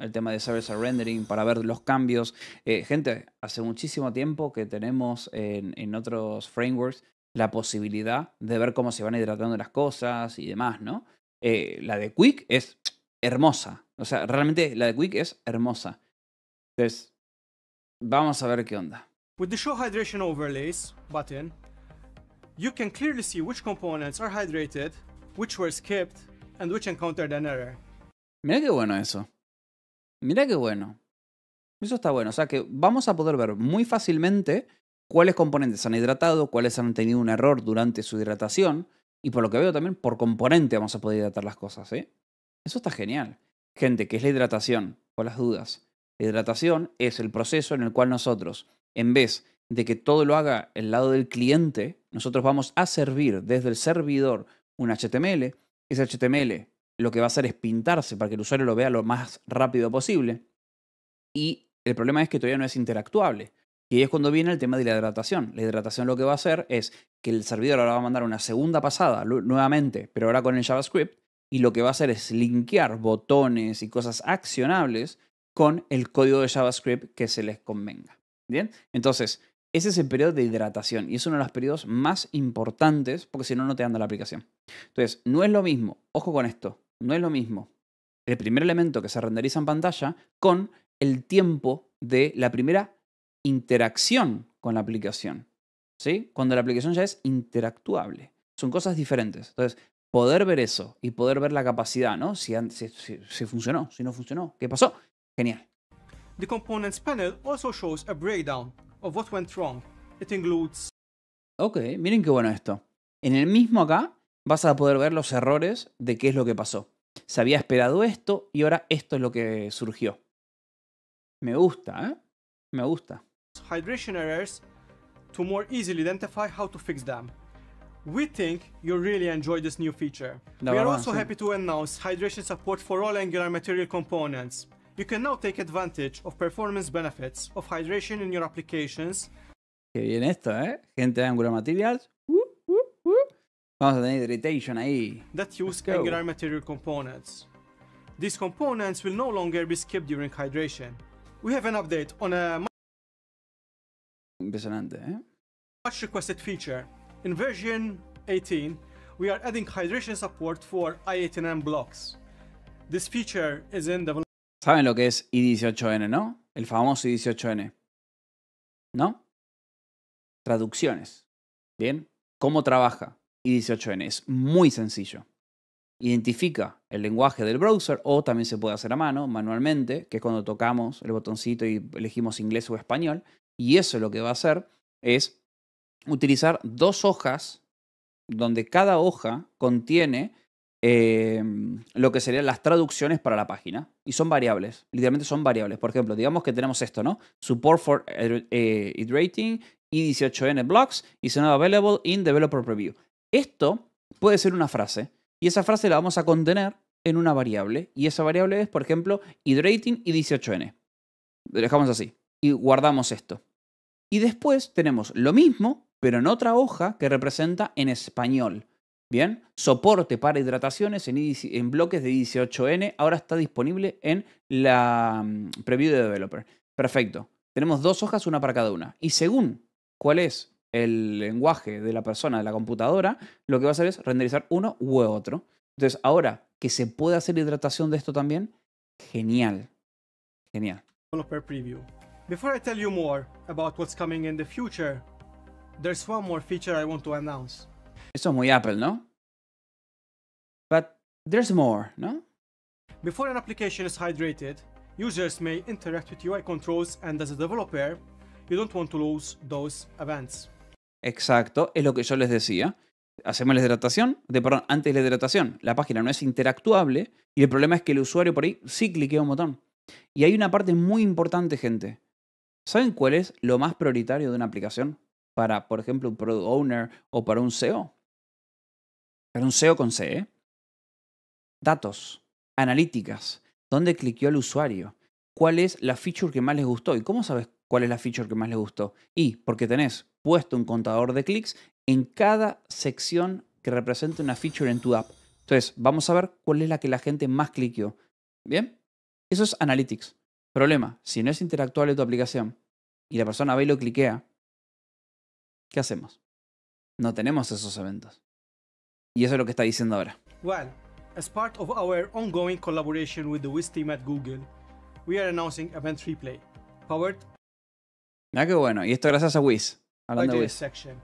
el tema de service rendering para ver los cambios. Eh, gente, hace muchísimo tiempo que tenemos en, otros frameworks la posibilidad de ver cómo se van hidratando las cosas y demás, ¿no? Eh, la de Quick es hermosa. O sea, realmente la de Quick es hermosa. Entonces, vamos a ver qué onda. With the hydration button, you can clearly see which components are hydrated, which were skipped, and which encountered an error. Mira qué bueno eso. Mira qué bueno. Eso está bueno. O sea que vamos a poder ver muy fácilmente cuáles componentes han hidratado, cuáles han tenido un error durante su hidratación. Y por lo que veo también, por componente vamos a poder hidratar las cosas. ¿eh? Eso está genial. Gente, ¿qué es la hidratación? Con las dudas. La hidratación es el proceso en el cual nosotros, en vez de que todo lo haga el lado del cliente, nosotros vamos a servir desde el servidor un HTML. Ese HTML lo que va a hacer es pintarse para que el usuario lo vea lo más rápido posible. Y el problema es que todavía no es interactuable. Y ahí es cuando viene el tema de la hidratación. La hidratación lo que va a hacer es que el servidor ahora va a mandar una segunda pasada nuevamente, pero ahora con el JavaScript, y lo que va a hacer es linkear botones y cosas accionables con el código de JavaScript que se les convenga. ¿Bien? Entonces, ese es el periodo de hidratación y es uno de los periodos más importantes porque si no, no te anda la aplicación. Entonces, no es lo mismo, ojo con esto, no es lo mismo el primer elemento que se renderiza en pantalla con el tiempo de la primera interacción con la aplicación. ¿Sí? Cuando la aplicación ya es interactuable. Son cosas diferentes. Entonces, poder ver eso y poder ver la capacidad, ¿no? Si, funcionó, si no funcionó, ¿qué pasó? Genial. The components panel also shows a breakdown of what went wrong. It includes... Ok, miren qué bueno esto. En el mismo acá vas a poder ver los errores de qué es lo que pasó. Se había esperado esto y ahora esto es lo que surgió. Me gusta, ¿eh? Me gusta. Hydration errors to more easily identify how to fix them. We think you really enjoyed this new feature. we are also sí. happy to announce hydration support for all Angular material components. You can now take advantage of performance benefits of hydration in your applications. Qué bien esto, ¿eh? Gente de Angular Materials irritation That use angular material components. These components will no longer be skipped during hydration. We have an update on a ¿eh? Much requested feature. In version 18, we are adding hydration support for i18n blocks. This feature is in the ¿Saben lo que es i18n, no? El famoso i18n. ¿No? Traducciones. ¿Bien? ¿Cómo trabaja? y 18N. Es muy sencillo. Identifica el lenguaje del browser o también se puede hacer a mano, manualmente, que es cuando tocamos el botoncito y elegimos inglés o español. Y eso lo que va a hacer es utilizar dos hojas donde cada hoja contiene eh, lo que serían las traducciones para la página. Y son variables, literalmente son variables. Por ejemplo, digamos que tenemos esto, ¿no? Support for eh, eh y 18N blocks y not available in developer preview. Esto puede ser una frase y esa frase la vamos a contener en una variable y esa variable es, por ejemplo, hydrating y 18n. dejamos así y guardamos esto. Y después tenemos lo mismo, pero en otra hoja que representa en español. Bien, soporte para hidrataciones en, en bloques de 18N ahora está disponible en la mm, preview de developer. Perfecto. Tenemos dos hojas, una para cada una. Y según cuál es el lenguaje de la persona, de la computadora, lo que va a hacer es renderizar uno u otro. Entonces, ahora que se puede hacer hidratación de esto también, genial. Genial. Developer preview. Before I tell you more about what's coming in the future, there's one more feature I want to announce. Eso es muy Apple, ¿no? But there's more, ¿no? Before an application is hydrated, users may interact with UI controls and as a developer, you don't want to lose those events. Exacto, es lo que yo les decía. Hacemos la hidratación, de, perdón, antes de la hidratación, la página no es interactuable y el problema es que el usuario por ahí sí cliquea un botón. Y hay una parte muy importante, gente. ¿Saben cuál es lo más prioritario de una aplicación? Para, por ejemplo, un product owner o para un SEO. Para un SEO con CE. Datos, analíticas, dónde cliqueó el usuario, cuál es la feature que más les gustó y cómo sabes cuál es la feature que más les gustó. Y ¿por qué tenés puesto un contador de clics en cada sección que represente una feature en tu app. Entonces, vamos a ver cuál es la que la gente más cliqueó. ¿Bien? Eso es Analytics. Problema, si no es interactuable tu aplicación y la persona ve lo cliquea, ¿qué hacemos? No tenemos esos eventos. Y eso es lo que está diciendo ahora. Well, as part of our ongoing collaboration with the team at Google, we are announcing Event Replay, powered... Ah, qué bueno. Y esto gracias a WIS. Hablando de section.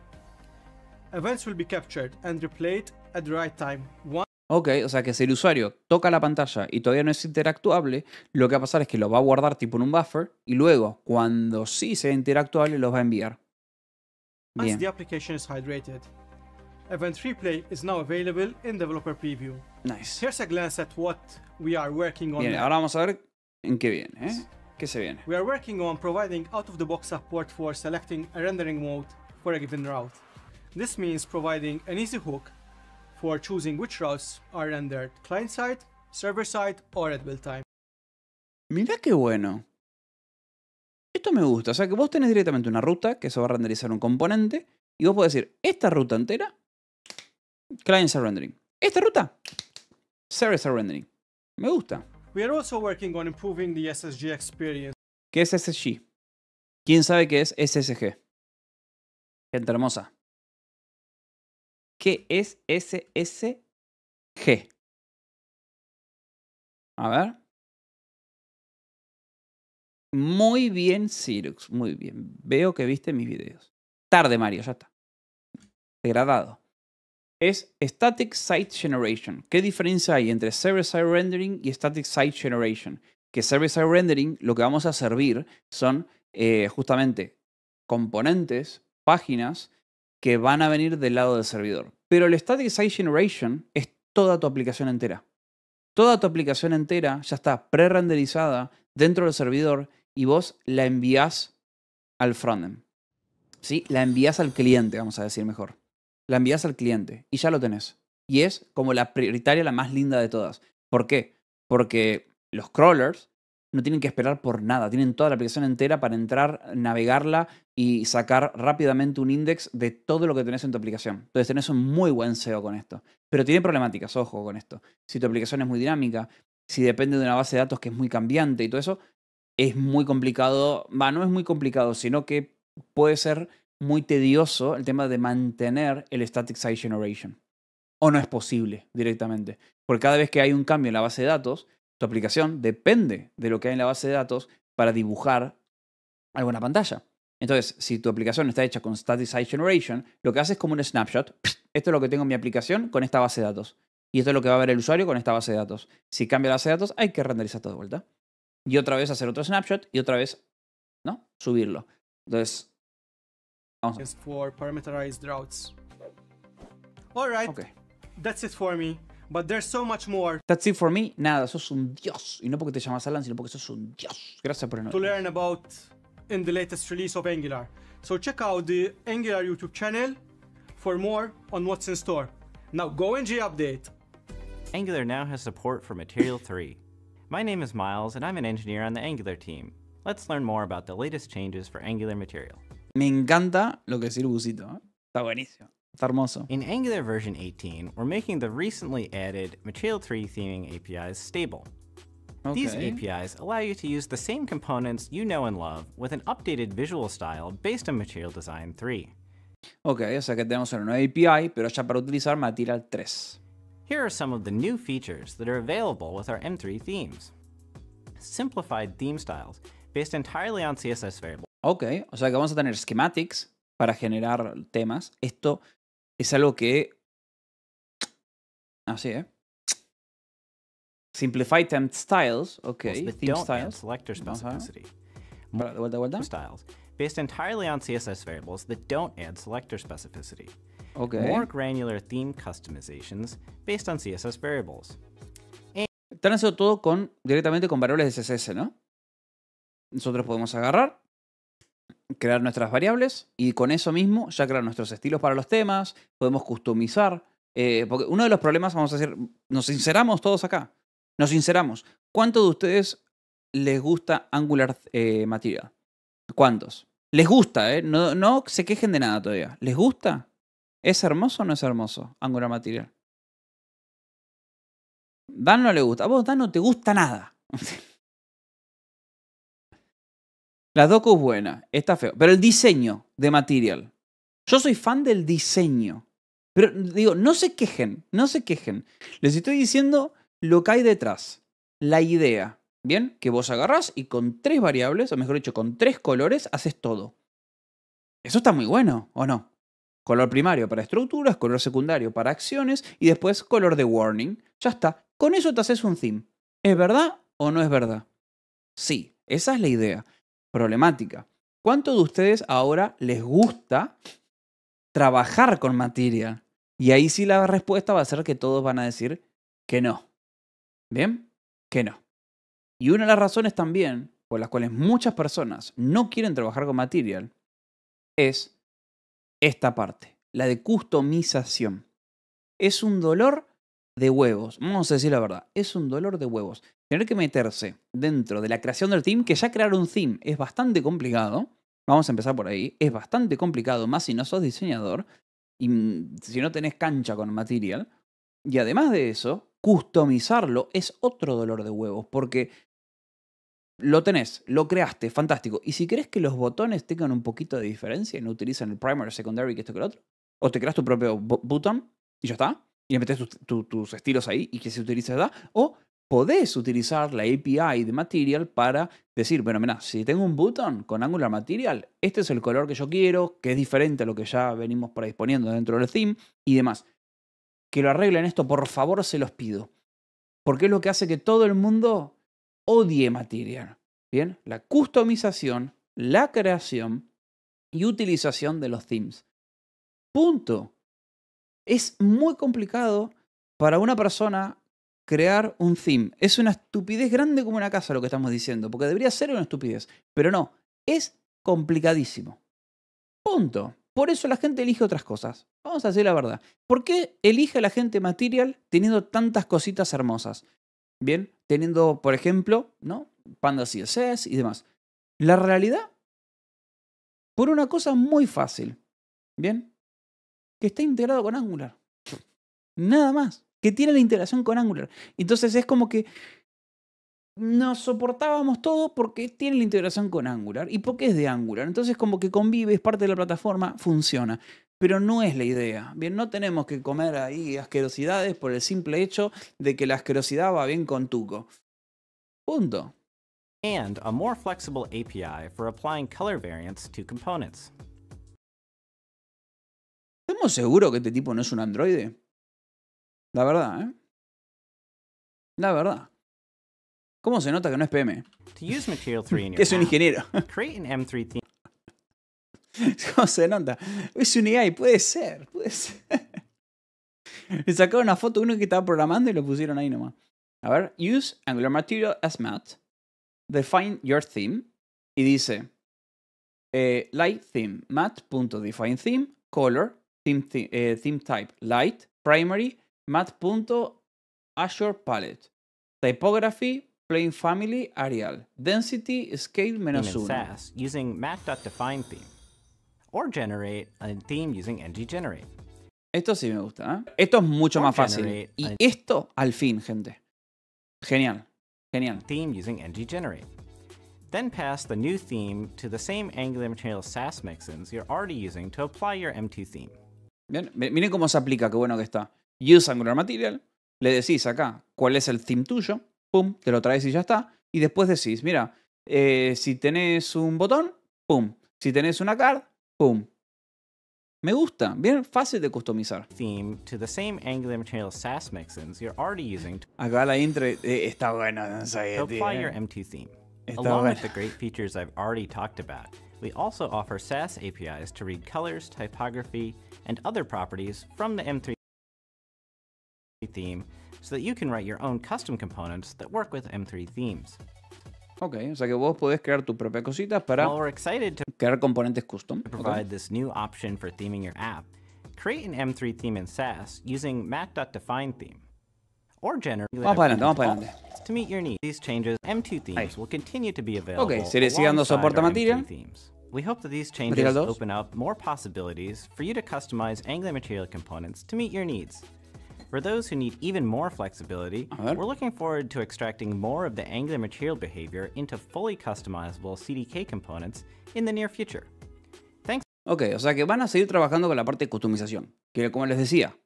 Events will be captured and replayed at the right time. One... Ok, o sea que si el usuario toca la pantalla y todavía no es interactuable, lo que va a pasar es que lo va a guardar tipo en un buffer y luego, cuando sí sea interactuable, lo va a enviar. Bien. As the application is hydrated. Event Replay is now available in developer preview. Nice. Here's a glance at what we are working on. Bien, ahora vamos a ver en qué viene, ¿eh? que se viene. We are working on providing out-of-the-box support for selecting a rendering mode for a given route. This means providing an easy hook for choosing which routes are rendered client-side, server-side or at build time. Mirá qué bueno. Esto me gusta, o sea que vos tenés directamente una ruta que se va a renderizar un componente y vos podés decir, esta ruta entera, client-side rendering. Esta ruta, server-side rendering. Me gusta. SSG ¿Qué es SSG? ¿Quién sabe qué es SSG? Gente hermosa. ¿Qué es SSG? A ver. Muy bien, Sirux. Muy bien. Veo que viste mis videos. Tarde, Mario, ya está. Degradado es Static Site Generation. ¿Qué diferencia hay entre Server-Side Rendering y Static Site Generation? Que Server-Side Rendering lo que vamos a servir son eh, justamente componentes, páginas que van a venir del lado del servidor. Pero el Static Site Generation es toda tu aplicación entera. Toda tu aplicación entera ya está pre-renderizada dentro del servidor y vos la envías al frontend. ¿Sí? La envías al cliente, vamos a decir mejor la envías al cliente y ya lo tenés. Y es como la prioritaria, la más linda de todas. ¿Por qué? Porque los crawlers no tienen que esperar por nada, tienen toda la aplicación entera para entrar, navegarla y sacar rápidamente un index de todo lo que tenés en tu aplicación. Entonces tenés un muy buen SEO con esto. Pero tiene problemáticas, ojo con esto. Si tu aplicación es muy dinámica, si depende de una base de datos que es muy cambiante y todo eso, es muy complicado, va, no es muy complicado, sino que puede ser muy tedioso el tema de mantener el static site generation. O no es posible directamente. Porque cada vez que hay un cambio en la base de datos, tu aplicación depende de lo que hay en la base de datos para dibujar alguna pantalla. Entonces, si tu aplicación está hecha con static site generation, lo que hace es como un snapshot. [SNIFFS] Esto es lo que tengo en mi aplicación con esta base de datos. Y esto es lo que va a ver el usuario con esta base de datos. Si cambia la base de datos, hay que renderizar todo de vuelta. Y otra vez hacer otro snapshot y otra vez, ¿no? Subirlo. Entonces, Awesome. Just for parameterized routes. All right. Okay. That's it for me. But there's so much more. That's it for me. Nada, sos un dios. Y no porque te llamas Alan, sino porque sos un dios. Gracias por el To learn about in the latest release of Angular. So check out the Angular YouTube channel for more on what's in store. Now go and update. Angular now has support for Material 3. My name is Miles and I'm an engineer on the Angular team. Let's learn more about the latest changes for Angular Material. Me encanta lo que ¿eh? Está buenísimo. Está hermoso. In Angular version 18, we're making the recently added Material 3 theming APIs stable. Okay. These APIs allow you to use the same components you know and love with an updated visual style based on Material Design 3. Ok, o sea que tenemos una nueva API, pero ya para utilizar Material 3. Here are some of the new features that are available with our M3 themes. Simplified theme styles based entirely on CSS variables. Ok, o sea que vamos a tener schematics para generar temas. Esto es algo que... Así, ¿eh? Simplify temp styles, ok. Theme styles. Selector vuelta, vuelta. Styles, based entirely on CSS variables that don't add selector specificity. Okay. More granular theme customizations based on CSS variables. And Están haciendo todo con, directamente con variables de CSS, ¿no? Nosotros podemos agarrar crear nuestras variables y con eso mismo ya crear nuestros estilos para los temas, podemos customizar. Eh, porque uno de los problemas, vamos a decir, nos sinceramos todos acá. Nos sinceramos. ¿Cuántos de ustedes les gusta Angular eh, Material? ¿Cuántos? Les gusta, ¿eh? No, no se quejen de nada todavía. ¿Les gusta? ¿Es hermoso o no es hermoso Angular Material? Dan no le gusta. A vos, Dan, no te gusta nada. [LAUGHS] La docu es buena, está feo. Pero el diseño de Material. Yo soy fan del diseño. Pero digo, no se quejen, no se quejen. Les estoy diciendo lo que hay detrás. La idea. Bien, que vos agarrás y con tres variables, o mejor dicho, con tres colores, haces todo. Eso está muy bueno, ¿o no? Color primario para estructuras, color secundario para acciones y después color de warning. Ya está. Con eso te haces un theme. ¿Es verdad o no es verdad? Sí, esa es la idea problemática. ¿Cuánto de ustedes ahora les gusta trabajar con materia? Y ahí sí la respuesta va a ser que todos van a decir que no. ¿Bien? Que no. Y una de las razones también por las cuales muchas personas no quieren trabajar con material es esta parte, la de customización. Es un dolor de huevos, vamos a decir la verdad, es un dolor de huevos tener que meterse dentro de la creación del team, que ya crear un theme es bastante complicado. Vamos a empezar por ahí. Es bastante complicado, más si no sos diseñador y mm, si no tenés cancha con material. Y además de eso, customizarlo es otro dolor de huevos, porque lo tenés, lo creaste, fantástico. Y si crees que los botones tengan un poquito de diferencia y no utilizan el primary, secondary, que esto que el otro, o te creas tu propio button y ya está, y le metes tus, estilos ahí y que se utilice, ¿verdad? O podés utilizar la API de Material para decir, bueno, mira, si tengo un botón con Angular Material, este es el color que yo quiero, que es diferente a lo que ya venimos predisponiendo dentro del theme y demás. Que lo arreglen esto, por favor, se los pido. Porque es lo que hace que todo el mundo odie Material. Bien, la customización, la creación y utilización de los themes. Punto. Es muy complicado para una persona crear un theme. Es una estupidez grande como una casa lo que estamos diciendo, porque debería ser una estupidez, pero no, es complicadísimo. Punto. Por eso la gente elige otras cosas. Vamos a decir la verdad. ¿Por qué elige la gente Material teniendo tantas cositas hermosas? Bien, teniendo, por ejemplo, ¿no? Panda CSS y demás. La realidad, por una cosa muy fácil, ¿bien? Que está integrado con Angular. Nada más que tiene la integración con Angular. Entonces es como que nos soportábamos todo porque tiene la integración con Angular y porque es de Angular. Entonces como que convive, es parte de la plataforma, funciona. Pero no es la idea. Bien, no tenemos que comer ahí asquerosidades por el simple hecho de que la asquerosidad va bien con Tuco. Punto. And a more flexible API for applying color to components. ¿Estamos seguros que este tipo no es un androide? La verdad, ¿eh? La verdad. ¿Cómo se nota que no es PM? Que [LAUGHS] es un ingeniero. [LAUGHS] ¿Cómo se nota? Es un AI, puede ser, puede ser. [LAUGHS] Le sacaron una foto de uno que estaba programando y lo pusieron ahí nomás. A ver, use Angular Material as mat. Define your theme. Y dice, eh, light theme, mat.define theme, color, theme, theme, eh, theme type, light, primary, Mat.Azure Palette. Typography, Plain Family, Arial. Density, Scale, menos uno. using Mat.Define theme. Or generate a theme using ng-generate. Esto sí me gusta, ¿eh? Esto es mucho más fácil. Y esto, al fin, gente. Genial. Genial. Theme using ng-generate. Then pass the new theme to the same Angular Material Sass mixins you're already using to apply your M2 theme. Bien, miren cómo se aplica, qué bueno que está. Use Angular Material, le decís acá cuál es el theme tuyo, pum, te lo traes y ya está. Y después decís, mira, eh, si tenés un botón, pum. Si tenés una card, pum. Me gusta, bien fácil de customizar. Theme to the same Angular Material SAS mixins you're already using. Acá la intro eh, está buena, no sé, Apply your M2 theme. Along with the great features I've already talked about, we also offer SAS APIs to read colors, typography, and other properties from the M3 theme so that you can write your own custom components that work with M3 themes. Ok, o sea que vos podés crear tus propias cositas para well, we're excited to crear componentes custom. To provide okay. this new option for theming your app, create an M3 theme in Sass using mat.define theme or generate To meet your needs, these changes M2 themes Ahí. will continue to be available. Okay, sigue soporte Material. Themes. We hope that these changes open up more possibilities for you to customize Angular Material components to meet your needs. For those who need even more flexibility, we're looking forward to extracting more of the Angular material behavior into fully customizable CDK components in the near future. Thanks. Ok, o sea que van a seguir trabajando con la parte de customización, que como les decía,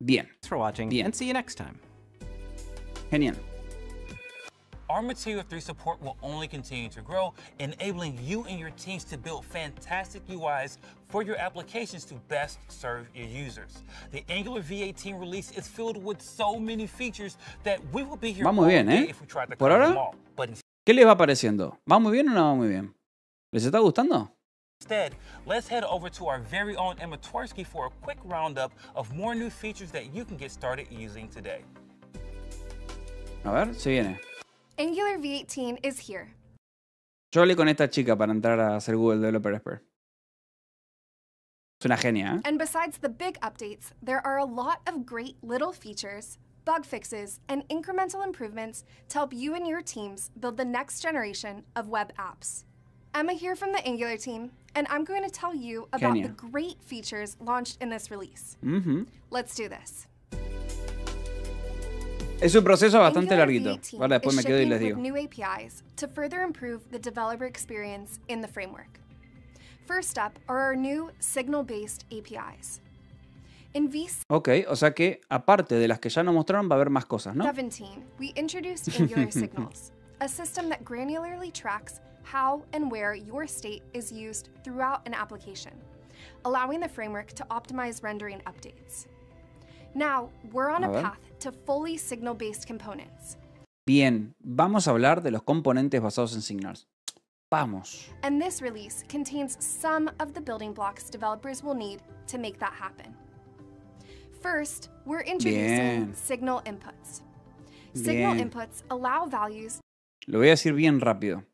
bien. Thanks for watching bien. and see you next time. Genial our Material 3 support will only continue to grow, enabling you and your teams to build fantastic UIs for your applications to best serve your users. The Angular V18 release is filled with so many features that we will be here va muy bien, ¿eh? Por ahora, ¿qué les va pareciendo? ¿Va muy bien o no va muy bien? ¿Les está gustando? Instead, let's head over to our very own Emma Twersky for a quick roundup of more new features that you can get started using today. A ver, se viene. Angular V18 is here. Yo hablé con esta chica para entrar a hacer Google Developer Expert. Es una genia, ¿eh? And besides the big updates, there are a lot of great little features, bug fixes, and incremental improvements to help you and your teams build the next generation of web apps. Emma here from the Angular team, and I'm going to tell you about the great features launched in this release. Mm -hmm. Let's do this. Es un proceso bastante larguito. después me quedo y les digo. New APIs to further improve the developer experience in the framework. First up are our new signal-based APIs. In V. ok, o sea que aparte de las que ya nos mostraron va a haber más cosas, ¿no? 17, we introduced [LAUGHS] Angular Signals, a system that granularly tracks how and where your state is used throughout an application, allowing the framework to optimize rendering updates. Now, we're on a, a path to fully signal-based components. Bien, vamos a hablar de los componentes basados en signals. Vamos. And this release contains some of the building blocks developers will need to make that happen. First, we're introducing signal inputs. Signal inputs allow values. Lo voy a decir bien rápido.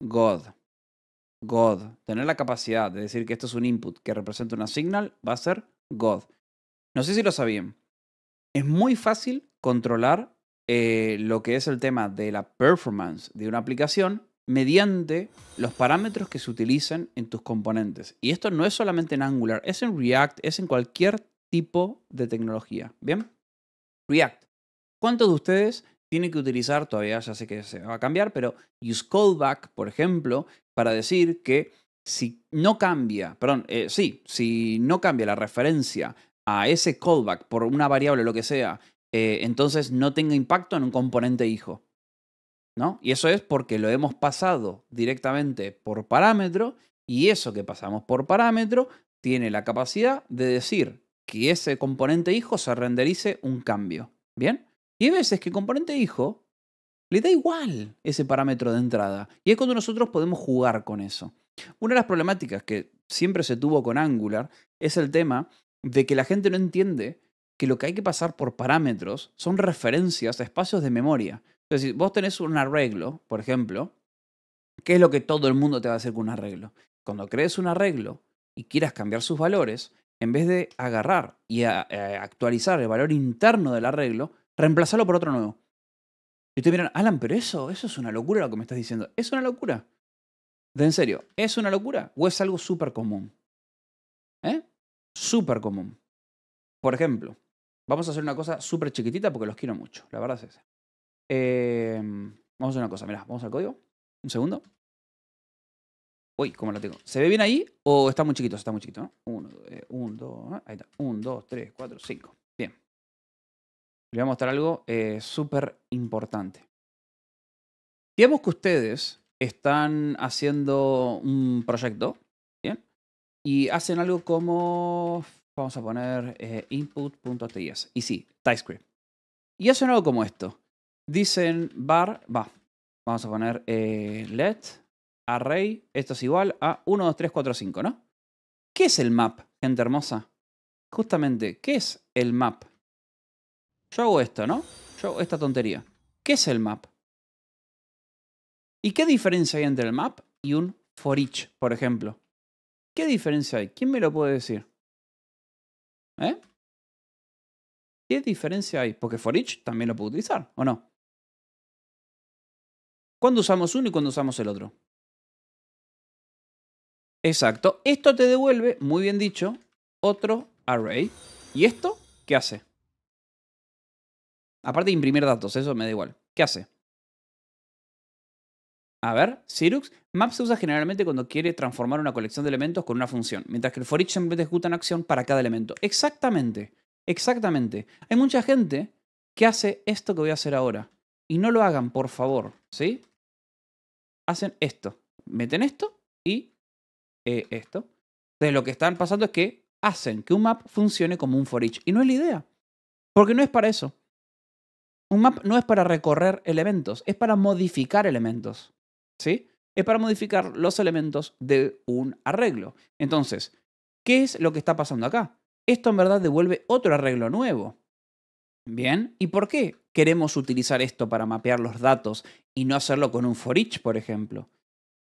God. God. Tener la capacidad de decir que esto es un input que representa una signal va a ser God. No sé si lo sabían. Es muy fácil controlar eh, lo que es el tema de la performance de una aplicación mediante los parámetros que se utilizan en tus componentes. Y esto no es solamente en Angular, es en React, es en cualquier tipo de tecnología. ¿Bien? React. ¿Cuántos de ustedes tienen que utilizar, todavía ya sé que se va a cambiar, pero use callback, por ejemplo, para decir que si no cambia, perdón, eh, sí, si no cambia la referencia a ese callback por una variable, lo que sea, eh, entonces no tenga impacto en un componente hijo. ¿No? Y eso es porque lo hemos pasado directamente por parámetro y eso que pasamos por parámetro tiene la capacidad de decir que ese componente hijo se renderice un cambio. ¿Bien? Y hay veces que el componente hijo le da igual ese parámetro de entrada. Y es cuando nosotros podemos jugar con eso. Una de las problemáticas que siempre se tuvo con Angular es el tema de que la gente no entiende que lo que hay que pasar por parámetros son referencias a espacios de memoria. Es si vos tenés un arreglo, por ejemplo, ¿qué es lo que todo el mundo te va a hacer con un arreglo? Cuando crees un arreglo y quieras cambiar sus valores, en vez de agarrar y eh, actualizar el valor interno del arreglo, reemplazarlo por otro nuevo. Y ustedes miran, Alan, pero eso, eso es una locura lo que me estás diciendo. Es una locura. De en serio, ¿es una locura o es algo súper común? súper común. Por ejemplo, vamos a hacer una cosa súper chiquitita porque los quiero mucho, la verdad es esa. Em, vamos a hacer una cosa, mirá, vamos al código. Un segundo. Uy, ¿cómo lo tengo? ¿Se ve bien ahí o está muy chiquito? Está muy chiquito, ¿no? Uno, eh, dos, ahí está. dos, tres, cuatro, cinco. Bien. Les voy a mostrar algo eh, súper importante. Digamos que ustedes están haciendo un proyecto y hacen algo como, vamos a poner eh, input.ts, y sí, TypeScript. Y hacen algo como esto. Dicen bar, va, vamos a poner eh, let array, esto es igual a 1, 2, 3, 4, 5, ¿no? ¿Qué es el map, gente hermosa? Justamente, ¿qué es el map? Yo hago esto, ¿no? Yo hago esta tontería. ¿Qué es el map? ¿Y qué diferencia hay entre el map y un for each, por ejemplo? ¿Qué diferencia hay? ¿Quién me lo puede decir? ¿Eh? ¿Qué diferencia hay? Porque for each también lo puedo utilizar, ¿o no? ¿Cuándo usamos uno y cuándo usamos el otro? Exacto. Esto te devuelve, muy bien dicho, otro array. ¿Y esto qué hace? Aparte de imprimir datos, eso me da igual. ¿Qué hace? A ver, Sirux. Map se usa generalmente cuando quiere transformar una colección de elementos con una función, mientras que el for each ejecuta una acción para cada elemento. Exactamente, exactamente. Hay mucha gente que hace esto que voy a hacer ahora. Y no lo hagan, por favor, ¿sí? Hacen esto. Meten esto y eh, esto. Entonces lo que están pasando es que hacen que un map funcione como un for each. Y no es la idea. Porque no es para eso. Un map no es para recorrer elementos, es para modificar elementos. Es para modificar los elementos de un arreglo. Entonces, ¿qué es lo que está pasando acá? Esto en verdad devuelve otro arreglo nuevo. Bien, ¿y por qué queremos utilizar esto para mapear los datos y no hacerlo con un for each, por ejemplo?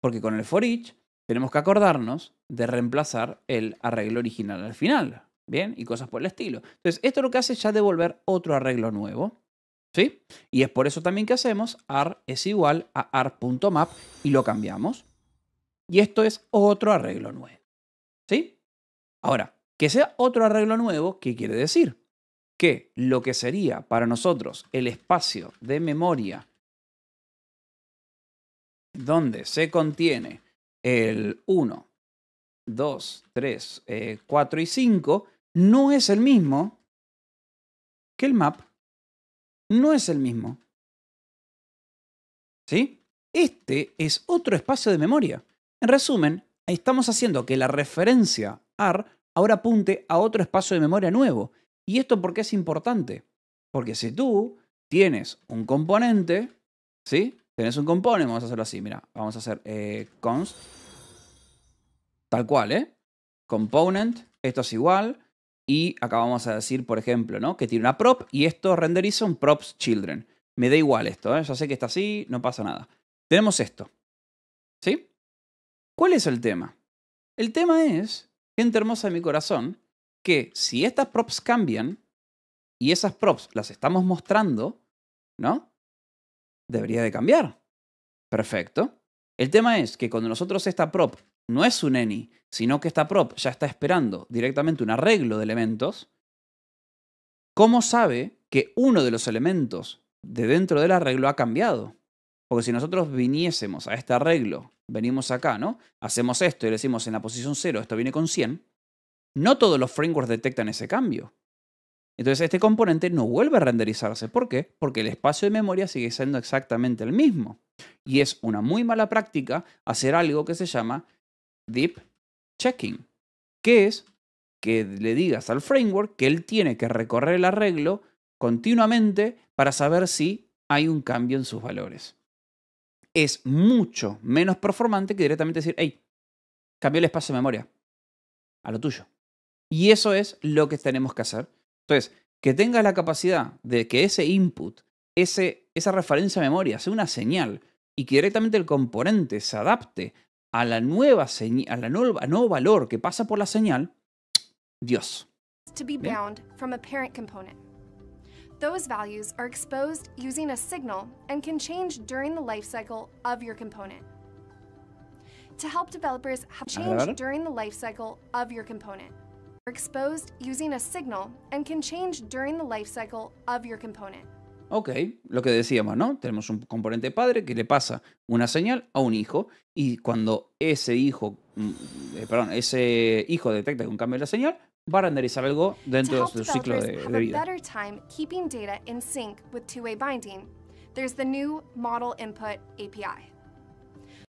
Porque con el for each tenemos que acordarnos de reemplazar el arreglo original al final, ¿bien? Y cosas por el estilo. Entonces, esto lo que hace es ya devolver otro arreglo nuevo, ¿Sí? Y es por eso también que hacemos R es igual a ar.map y lo cambiamos. Y esto es otro arreglo nuevo. ¿Sí? Ahora, que sea otro arreglo nuevo, ¿qué quiere decir? Que lo que sería para nosotros el espacio de memoria donde se contiene el 1, 2, 3, 4 y 5 no es el mismo que el map no es el mismo. ¿Sí? Este es otro espacio de memoria. En resumen, estamos haciendo que la referencia r ahora apunte a otro espacio de memoria nuevo. ¿Y esto por qué es importante? Porque si tú tienes un componente, ¿sí? tienes un componente, vamos a hacerlo así, mira, vamos a hacer eh, const, tal cual, ¿eh? Component, esto es igual, y acabamos vamos a decir, por ejemplo, ¿no? que tiene una prop y esto renderiza un props children. Me da igual esto, ¿eh? ya sé que está así, no pasa nada. Tenemos esto. ¿Sí? ¿Cuál es el tema? El tema es, gente hermosa de mi corazón, que si estas props cambian y esas props las estamos mostrando, ¿no? Debería de cambiar. Perfecto. El tema es que cuando nosotros esta prop no es un any, sino que esta prop ya está esperando directamente un arreglo de elementos, ¿cómo sabe que uno de los elementos de dentro del arreglo ha cambiado? Porque si nosotros viniésemos a este arreglo, venimos acá, ¿no? Hacemos esto y le decimos en la posición 0, esto viene con 100, no todos los frameworks detectan ese cambio. Entonces este componente no vuelve a renderizarse. ¿Por qué? Porque el espacio de memoria sigue siendo exactamente el mismo. Y es una muy mala práctica hacer algo que se llama deep checking, que es que le digas al framework que él tiene que recorrer el arreglo continuamente para saber si hay un cambio en sus valores. Es mucho menos performante que directamente decir, hey, cambió el espacio de memoria a lo tuyo. Y eso es lo que tenemos que hacer. Entonces, que tengas la capacidad de que ese input, ese, esa referencia de memoria, sea una señal y que directamente el componente se adapte a la nueva a la nuevo valor que pasa por la señal, Dios. To be bound from a parent component. Those values are exposed using a signal and can change during the life cycle of your component. To help developers have change during the life cycle of your component. Are exposed using a signal and can change during the life cycle of your component. Ok, lo que decíamos, ¿no? Tenemos un componente padre que le pasa una señal a un hijo y cuando ese hijo, mm, eh, perdón, ese hijo detecta que un cambio en la señal, va a renderizar algo dentro de su ciclo de, de vida.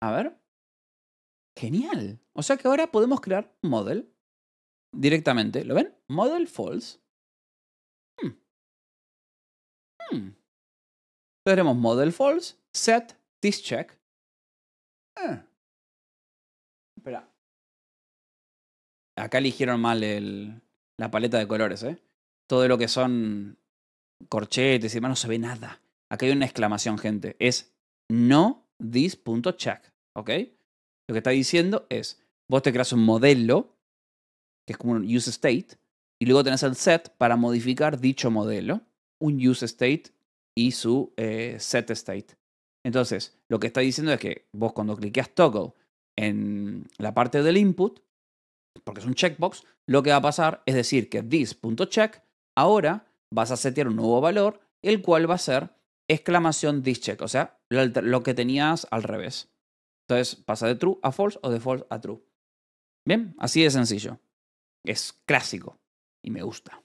A ver. Genial. O sea que ahora podemos crear model directamente. ¿Lo ven? Model false entonces hmm. tenemos model false, set, this check. Ah. Espera. Acá eligieron mal el, la paleta de colores, ¿eh? Todo lo que son corchetes y demás no se ve nada. Acá hay una exclamación, gente. Es no this.check, ¿ok? Lo que está diciendo es, vos te creas un modelo, que es como un use state, y luego tenés el set para modificar dicho modelo un use state y su eh, set state. Entonces, lo que está diciendo es que vos cuando cliqueas toggle en la parte del input, porque es un checkbox, lo que va a pasar es decir que this.check ahora vas a setear un nuevo valor, el cual va a ser exclamación this check, o sea, lo que tenías al revés. Entonces pasa de true a false o de false a true. Bien, así de sencillo. Es clásico y me gusta.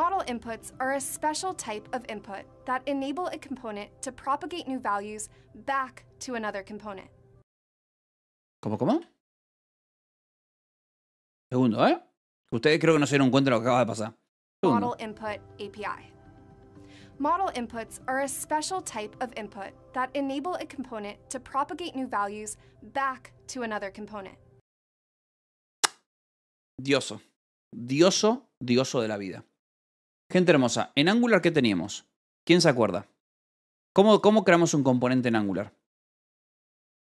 Model inputs are a special type of input that enable a component to propagate new values back to another component. ¿Cómo, cómo? Segundo, ¿eh? Ustedes creo que no se dieron cuenta de lo que acaba de pasar. Segundo. Model input API. Model inputs are a special type of input that enable a component to propagate new values back to another component. Dioso. Dioso, dioso de la vida. Gente hermosa, en Angular, ¿qué teníamos? ¿Quién se acuerda? ¿Cómo, cómo creamos un componente en Angular?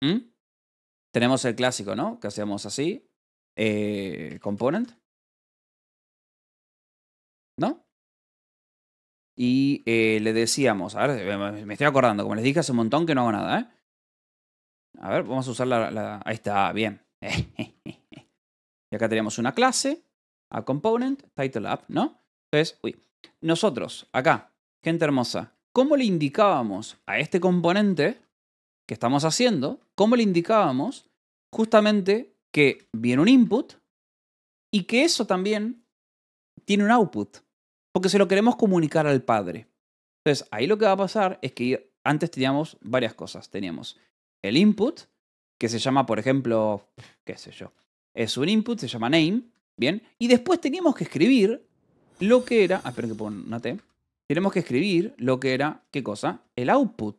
¿Mm? Tenemos el clásico, ¿no? Que hacíamos así. Eh, component. ¿No? Y eh, le decíamos, a ver, me estoy acordando, como les dije hace un montón que no hago nada, ¿eh? A ver, vamos a usar la ahí está, bien. [LAUGHS] y acá teníamos una clase, a component, title app, ¿no? Entonces, uy, nosotros, acá, gente hermosa, ¿cómo le indicábamos a este componente que estamos haciendo, cómo le indicábamos justamente que viene un input y que eso también tiene un output? Porque se lo queremos comunicar al padre. Entonces, ahí lo que va a pasar es que antes teníamos varias cosas. Teníamos el input, que se llama, por ejemplo, qué sé yo, es un input, se llama name, ¿bien? Y después teníamos que escribir lo que era, ah, esperen que ponga una T, tenemos que escribir lo que era, ¿qué cosa? El output.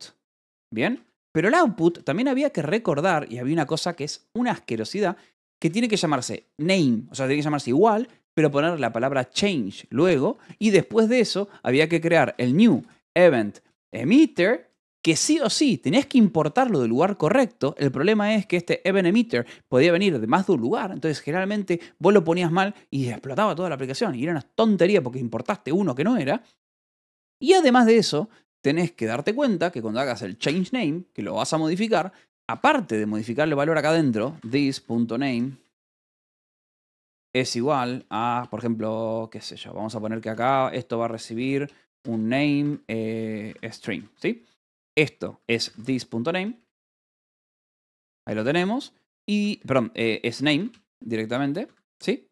¿Bien? Pero el output también había que recordar, y había una cosa que es una asquerosidad, que tiene que llamarse name, o sea, tiene que llamarse igual, pero poner la palabra change luego, y después de eso había que crear el new event emitter que sí o sí tenés que importarlo del lugar correcto. El problema es que este event emitter podía venir de más de un lugar, entonces generalmente vos lo ponías mal y explotaba toda la aplicación y era una tontería porque importaste uno que no era. Y además de eso, tenés que darte cuenta que cuando hagas el change name, que lo vas a modificar, aparte de modificarle valor acá adentro, this.name es igual a, por ejemplo, qué sé yo, vamos a poner que acá esto va a recibir un name eh, string, ¿sí? Esto es this.name. Ahí lo tenemos. Y, perdón, eh, es name directamente. ¿Sí?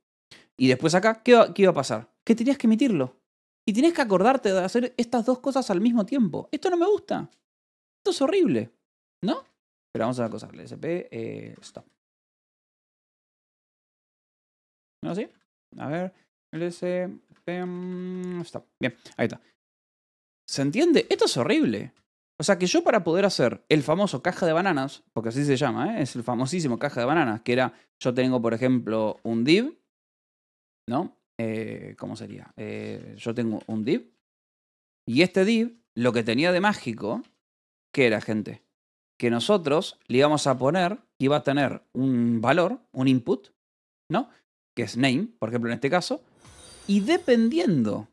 Y después acá, ¿qué, iba a pasar? Que tenías que emitirlo. Y tenías que acordarte de hacer estas dos cosas al mismo tiempo. Esto no me gusta. Esto es horrible. ¿No? Pero vamos a acosarle. SP, eh, stop. ¿No sí? A ver. LSP, mm, stop. Bien, ahí está. ¿Se entiende? Esto es horrible. O sea que yo para poder hacer el famoso caja de bananas, porque así se llama, ¿eh? es el famosísimo caja de bananas, que era, yo tengo por ejemplo un div, ¿no? Eh, ¿Cómo sería? Eh, yo tengo un div. Y este div, lo que tenía de mágico, que era, gente? Que nosotros le íbamos a poner iba a tener un valor, un input, ¿no? Que es name, por ejemplo, en este caso. Y dependiendo,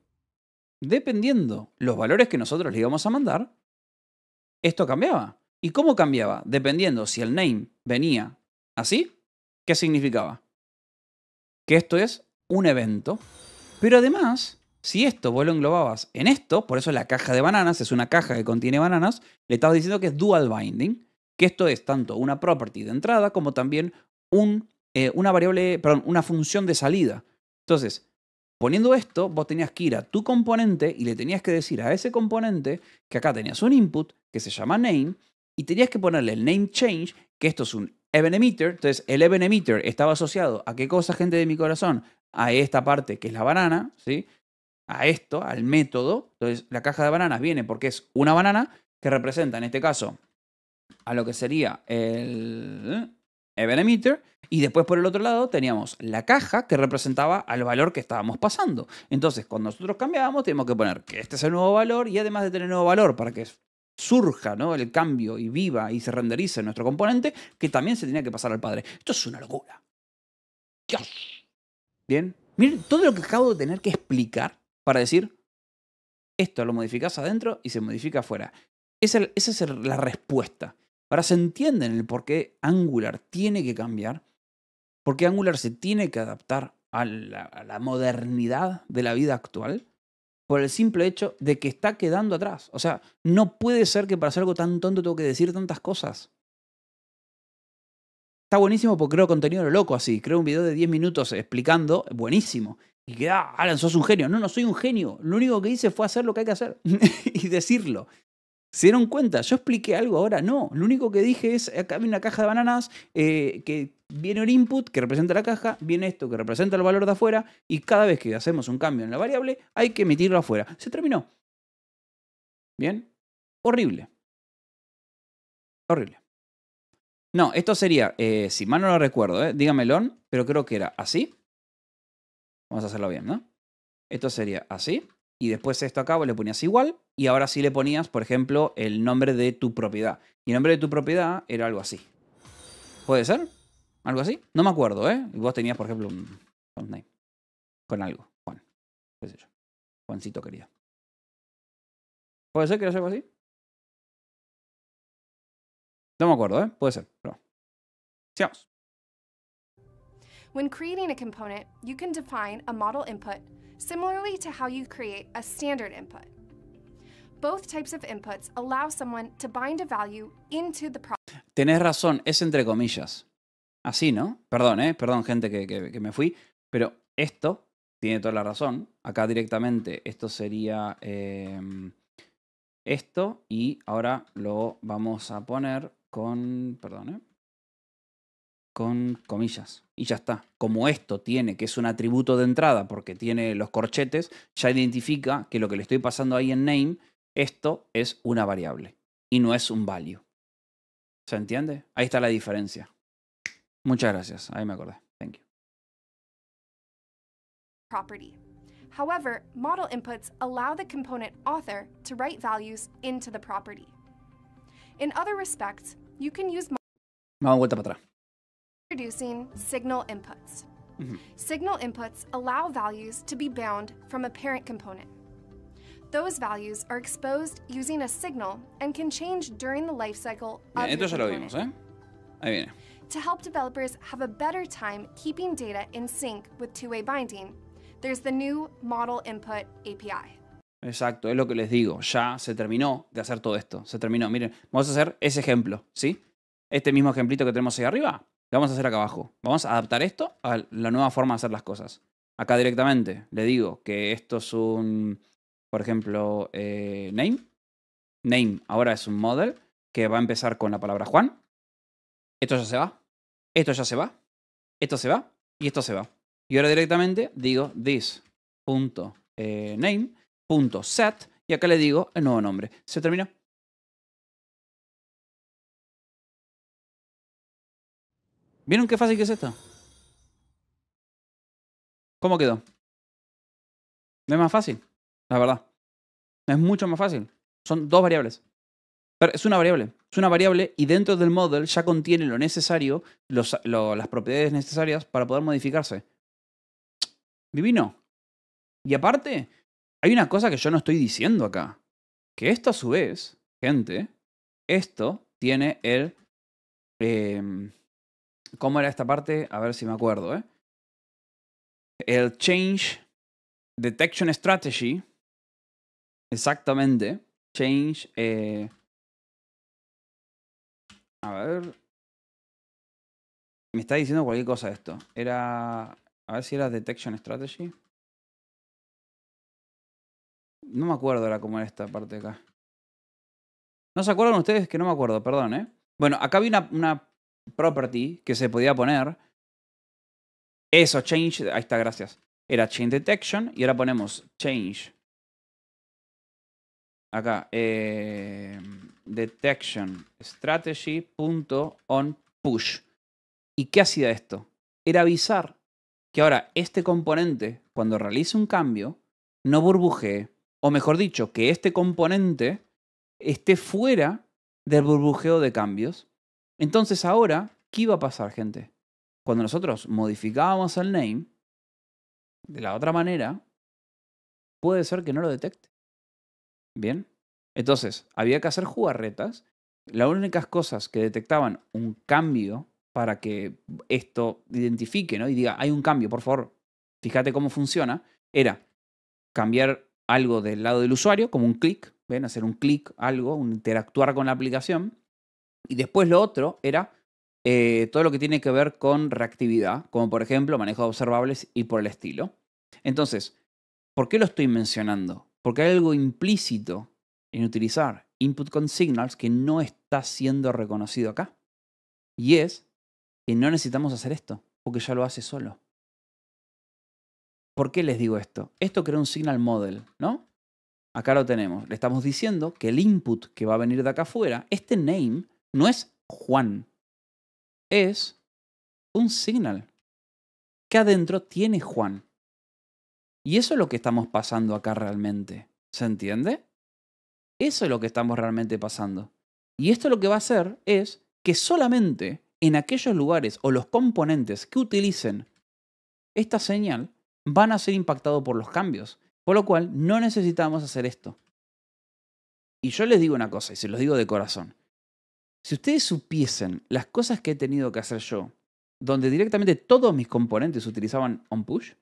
dependiendo los valores que nosotros le íbamos a mandar, esto cambiaba. ¿Y cómo cambiaba? Dependiendo si el name venía así, ¿qué significaba? Que esto es un evento. Pero además, si esto vos lo englobabas en esto, por eso la caja de bananas es una caja que contiene bananas, le estabas diciendo que es dual binding, que esto es tanto una property de entrada como también eh, una variable, perdón, una función de salida. Entonces, Poniendo esto, vos tenías que ir a tu componente y le tenías que decir a ese componente que acá tenías un input, que se llama name y tenías que ponerle el name change, que esto es un event emitter. Entonces, el event emitter estaba asociado a qué cosa, gente de mi corazón? A esta parte que es la banana, ¿sí? A esto, al método. Entonces, la caja de bananas viene porque es una banana que representa, en este caso, a lo que sería el event emitter. Y después por el otro lado teníamos la caja que representaba al valor que estábamos pasando. Entonces, cuando nosotros cambiábamos, teníamos que poner que este es el nuevo valor y además de tener nuevo valor para que surja ¿no? el cambio y viva y se renderice nuestro componente, que también se tenía que pasar al padre. Esto es una locura. Dios. Bien. Miren todo lo que acabo de tener que explicar para decir, esto lo modificas adentro y se modifica afuera. Esa, es la respuesta. Ahora se entiende el por qué Angular tiene que cambiar, por qué Angular se tiene que adaptar a la modernidad de la vida actual por el simple hecho de que está quedando atrás. O sea, no puede ser que para hacer algo tan tonto tengo que decir tantas cosas. Está buenísimo porque creo contenido loco así. Creo un video de 10 minutos explicando, buenísimo. Y queda, ah, Alan, sos un genio. No, no soy un genio. Lo único que hice fue hacer lo que hay que hacer [LAUGHS] y decirlo. ¿Se dieron cuenta? Yo expliqué algo ahora. No, lo único que dije es, acá hay una caja de bananas eh, que viene el input que representa la caja, viene esto que representa el valor de afuera, y cada vez que hacemos un cambio en la variable, hay que emitirlo afuera. Se terminó. ¿Bien? Horrible. Horrible. No, esto sería, eh, si mal no lo recuerdo, eh, dígamelo, pero creo que era así. Vamos a hacerlo bien, ¿no? Esto sería así. Y después esto acá le ponías igual. Y ahora sí le ponías, por ejemplo, el nombre de tu propiedad. Y el nombre de tu propiedad era algo así. ¿Puede ser? algo así. No me acuerdo, ¿eh? Vos tenías, por ejemplo, un con algo, Juan. ¿Qué sé yo? Juancito querido. ¿Puede ser que haya algo así? No me acuerdo, ¿eh? Puede ser, pero. Sigamos. When creating a component, you can define a model input similarly to how you create a standard input. Both types of inputs allow someone to bind a value into the Tenés razón, es entre comillas así, ¿no? Perdón, ¿eh? Perdón, gente que, me fui. Pero esto tiene toda la razón. Acá directamente esto sería em, esto y ahora lo vamos a poner con, perdón, ¿eh? con comillas. Y ya está. Como esto tiene, que es un atributo de entrada porque tiene los corchetes, ya identifica que lo que le estoy pasando ahí en name, esto es una variable y no es un value. ¿Se entiende? Ahí está la diferencia. Muchas gracias. Ahí me acordé. Thank you. Property. However, model inputs allow the component author to write values into the property. In other respects, you can use introducing vuelta para atrás. signal inputs. Signal inputs allow values to be bound from a parent component. Those values are exposed using a signal and can change during the lifecycle of ya lo vimos, ¿eh? Ahí viene to help developers have a better time keeping data in sync with two-way binding, there's the new Model Input API. Exacto, es lo que les digo. Ya se terminó de hacer todo esto. Se terminó. Miren, vamos a hacer ese ejemplo, ¿sí? Este mismo ejemplito que tenemos ahí arriba, lo vamos a hacer acá abajo. Vamos a adaptar esto a la nueva forma de hacer las cosas. Acá directamente le digo que esto es un, por ejemplo, eh, name. Name ahora es un model que va a empezar con la palabra Juan. Esto ya se va esto ya se va, esto se va y esto se va. Y ahora directamente digo this.name.set eh, y acá le digo el nuevo nombre. Se terminó. ¿Vieron qué fácil que es esto? ¿Cómo quedó? No es más fácil, la verdad. Es mucho más fácil. Son dos variables es una variable. Es una variable y dentro del model ya contiene lo necesario, las propiedades necesarias para poder modificarse. Divino. Y aparte, hay una cosa que yo no estoy diciendo acá. Que esto a su vez, gente, esto tiene el... Em, ¿Cómo era esta parte? A ver si me acuerdo, ¿eh? El Change Detection Strategy. Exactamente. Change... Eh, a ver. Me está diciendo cualquier cosa esto. Era. A ver si era Detection Strategy. No me acuerdo era como esta parte de acá. ¿No se acuerdan ustedes? Que no me acuerdo, perdón, ¿eh? Bueno, acá vi una, una property que se podía poner. Eso, change. Ahí está, gracias. Era change detection y ahora ponemos change acá, eh, detection push. ¿Y qué hacía esto? Era avisar que ahora este componente, cuando realice un cambio, no burbujee, o mejor dicho, que este componente esté fuera del burbujeo de cambios. Entonces ahora, ¿qué iba a pasar, gente? Cuando nosotros modificábamos el name de la otra manera, puede ser que no lo detecte. Bien. Entonces, había que hacer jugarretas. Las únicas cosas que detectaban un cambio para que esto identifique y diga, hay un cambio, por favor, fíjate cómo funciona, era cambiar algo del lado del usuario, como un clic, ¿ven? Hacer un clic, algo, interactuar con la aplicación. Y después lo otro era eh, todo lo que tiene que ver con reactividad, como por ejemplo manejo de observables y por el estilo. Entonces, ¿por qué lo estoy mencionando? Porque hay algo implícito en utilizar input con signals que no está siendo reconocido acá. Y es que no necesitamos hacer esto, porque ya lo hace solo. ¿Por qué les digo esto? Esto crea un signal model, ¿no? Acá lo tenemos. Le estamos diciendo que el input que va a venir de acá afuera, este name, no es Juan. Es un signal que adentro tiene Juan. Y eso es lo que estamos pasando acá realmente. ¿Se entiende? Eso es lo que estamos realmente pasando. Y esto lo que va a hacer es que solamente en aquellos lugares o los componentes que utilicen esta señal van a ser impactados por los cambios. Por lo cual no necesitamos hacer esto. Y yo les digo una cosa, y se los digo de corazón. Si ustedes supiesen las cosas que he tenido que hacer yo, donde directamente todos mis componentes utilizaban on push,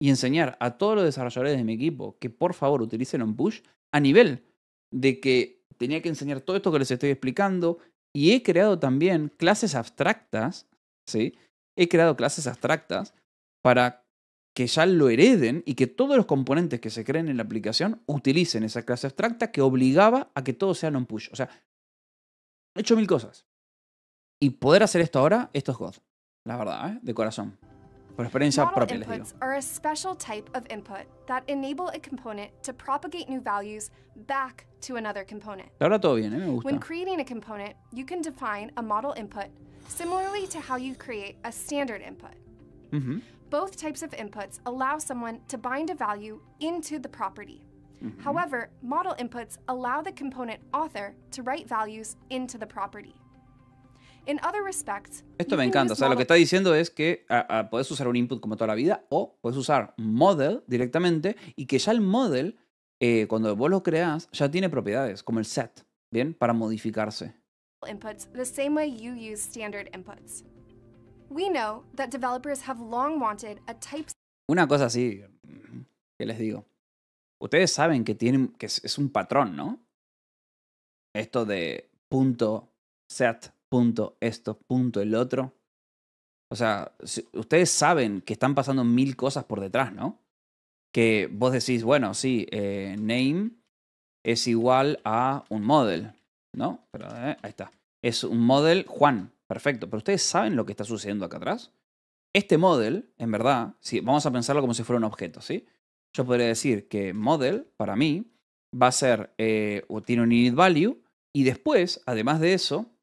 y enseñar a todos los desarrolladores de mi equipo que por favor utilicen un push a nivel de que tenía que enseñar todo esto que les estoy explicando y he creado también clases abstractas, ¿sí? He creado clases abstractas para que ya lo hereden y que todos los componentes que se creen en la aplicación utilicen esa clase abstracta que obligaba a que todo sea un push O sea, he hecho mil cosas. Y poder hacer esto ahora, esto es God. La verdad, ¿eh? de corazón. por experiencia Model inputs are a special type of input that enable a component to propagate new values back to another component. Ahora todo bien, ¿eh? me gusta. When creating a component, you can define a model input similarly to how you create a standard input. Mm -hmm. Both types of inputs allow someone to bind a value into the property. Mm-hmm. However, model inputs allow the component author to write values into the property. Esto me encanta. O sea, lo que está diciendo es que ah, ah, puedes usar un input como toda la vida o puedes usar model directamente y que ya el model, eh, cuando vos lo creas ya tiene propiedades, como el set, ¿bien? Para modificarse. Una cosa así, que les digo. Ustedes saben que, tienen, que es, es un patrón, ¿no? Esto de punto set punto esto, punto el otro. O sea, ustedes saben que están pasando mil cosas por detrás, ¿no? Que vos decís, bueno, sí, eh, name es igual a un model, ¿no? Pero eh, ahí está. Es un model Juan, perfecto. Pero ustedes saben lo que está sucediendo acá atrás. Este model, en verdad, sí, vamos a pensarlo como si fuera un objeto, ¿sí? Yo podría decir que model, para mí, va a ser, eh, o tiene un init value, y después, además de eso,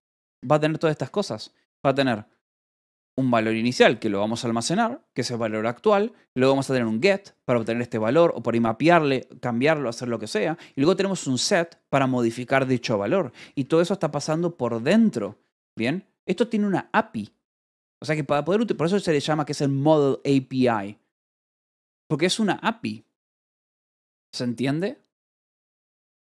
va a tener todas estas cosas. Va a tener un valor inicial que lo vamos a almacenar, que es el valor actual, luego vamos a tener un get para obtener este valor o por ahí mapearle, cambiarlo, hacer lo que sea, y luego tenemos un set para modificar dicho valor. Y todo eso está pasando por dentro, ¿bien? Esto tiene una API. O sea que para poder por eso se le llama que es el Model API. Porque es una API. ¿Se entiende?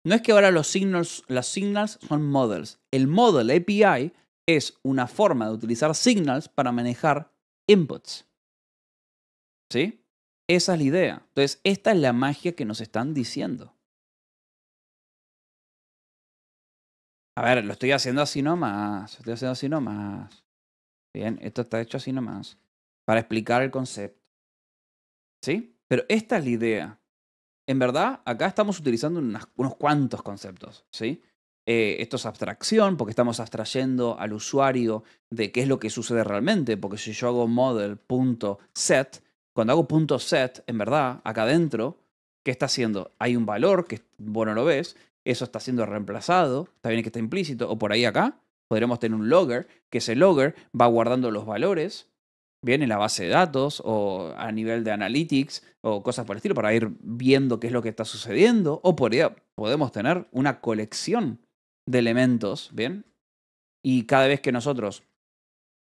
No es que ahora los signals, las signals son models. El model API es una forma de utilizar signals para manejar inputs. ¿Sí? Esa es la idea. Entonces, esta es la magia que nos están diciendo. A ver, lo estoy haciendo así nomás. Lo estoy haciendo así nomás. Bien, esto está hecho así nomás. Para explicar el concepto. ¿Sí? Pero esta es la idea en verdad, acá estamos utilizando unos cuantos conceptos, ¿sí? Eh, esto es abstracción, porque estamos abstrayendo al usuario de qué es lo que sucede realmente, porque si yo hago model.set, cuando hago .set, en verdad, acá adentro, ¿qué está haciendo? Hay un valor que vos no lo ves, eso está siendo reemplazado, está bien que está implícito, o por ahí acá, podremos tener un logger, que ese logger va guardando los valores, bien en la base de datos o a nivel de analytics o cosas por el estilo para ir viendo qué es lo que está sucediendo o podemos tener una colección de elementos, ¿bien? Y cada vez que nosotros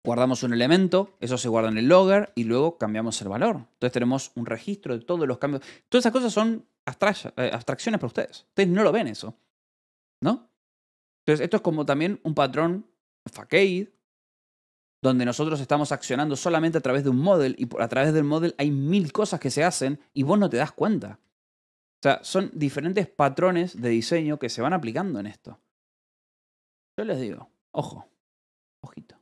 guardamos un elemento, eso se guarda en el logger y luego cambiamos el valor. Entonces tenemos un registro de todos los cambios. Todas esas cosas son eh, abstracciones para ustedes. Ustedes no lo ven eso, ¿no? Entonces esto es como también un patrón facade donde nosotros estamos accionando solamente a través de un model y a través del model hay mil cosas que se hacen y vos no te das cuenta. O sea, son diferentes patrones de diseño que se van aplicando en esto. Yo les digo, ojo, ojito.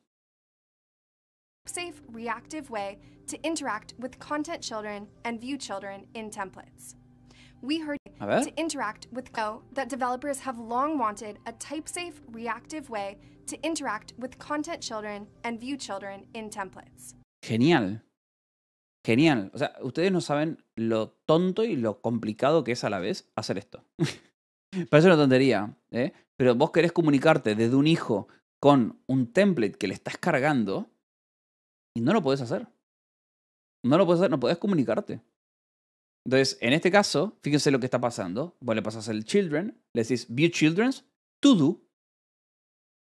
Safe reactive way to interact with content children and view children in templates we heard to interact with Go that developers have long wanted a type-safe, reactive way to interact with content children and view children in templates. Genial. Genial. O sea, ustedes no saben lo tonto y lo complicado que es a la vez hacer esto. [LAUGHS] Parece una tontería, ¿eh? Pero vos querés comunicarte desde un hijo con un template que le estás cargando y no lo podés hacer. No lo podés hacer, no podés comunicarte. Entonces, en este caso, fíjense lo que está pasando. Vos le pasas el children, le decís view children's, to do,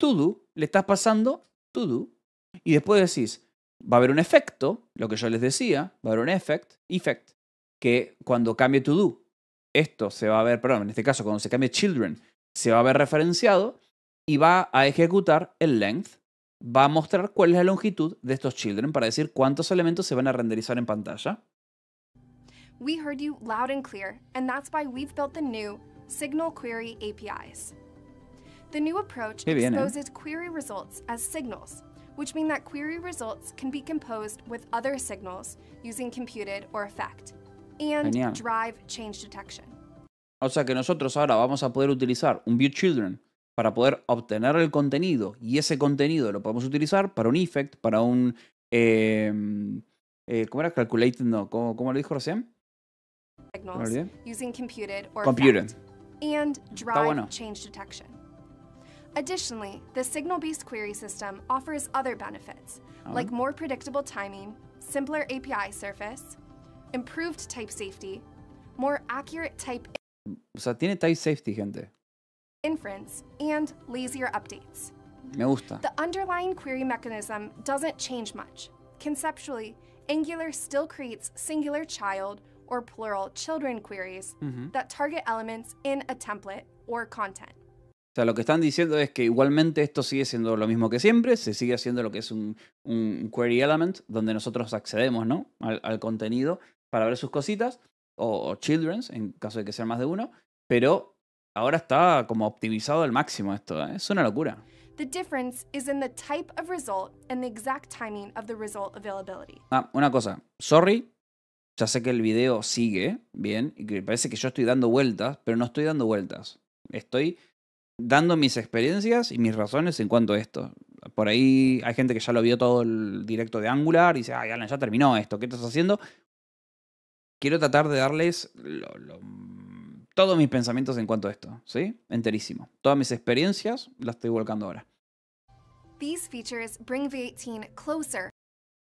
to do, le estás pasando to do, y después decís, va a haber un efecto, lo que yo les decía, va a haber un effect, effect, que cuando cambie to do, esto se va a ver, perdón, en este caso cuando se cambie children, se va a ver referenciado y va a ejecutar el length, va a mostrar cuál es la longitud de estos children para decir cuántos elementos se van a renderizar en pantalla. We heard you loud and clear, and that's why we've built the new Signal Query APIs. The new approach exposes query results as signals, which mean that query results can be composed with other signals using computed or effect, and Genial. drive change detection. O sea que nosotros ahora vamos a poder utilizar un view children para poder obtener el contenido y ese contenido lo podemos utilizar para un effect, para un eh, eh, ¿cómo era? Calculate, no, ¿cómo, cómo lo dijo recién? signals using computed or computed. and drive bueno. change detection. Additionally, the signal-based query system offers other benefits, like more predictable timing, simpler API surface, improved type safety, more accurate type O sea, tiene type safety, gente. Inference and lazier updates. Me gusta. The underlying query mechanism doesn't change much. Conceptually, Angular still creates singular child or plural children queries that target elements in a template or content. O sea, lo que están diciendo es que igualmente esto sigue siendo lo mismo que siempre, se sigue haciendo lo que es un, un query element, donde nosotros accedemos ¿no? al, contenido para ver sus cositas, o, children's, en caso de que sean más de uno, pero ahora está como optimizado al máximo esto, ¿eh? es una locura. The difference is in the type of result and the exact timing of the result availability. Ah, una cosa, sorry, ya sé que el video sigue, bien, y que parece que yo estoy dando vueltas, pero no estoy dando vueltas. Estoy dando mis experiencias y mis razones en cuanto a esto. Por ahí hay gente que ya lo vio todo el directo de Angular y dice, ay, Alan, ya terminó esto, ¿qué estás haciendo? Quiero tratar de darles todos mis pensamientos en cuanto a esto, ¿sí? Enterísimo. Todas mis experiencias las estoy volcando ahora.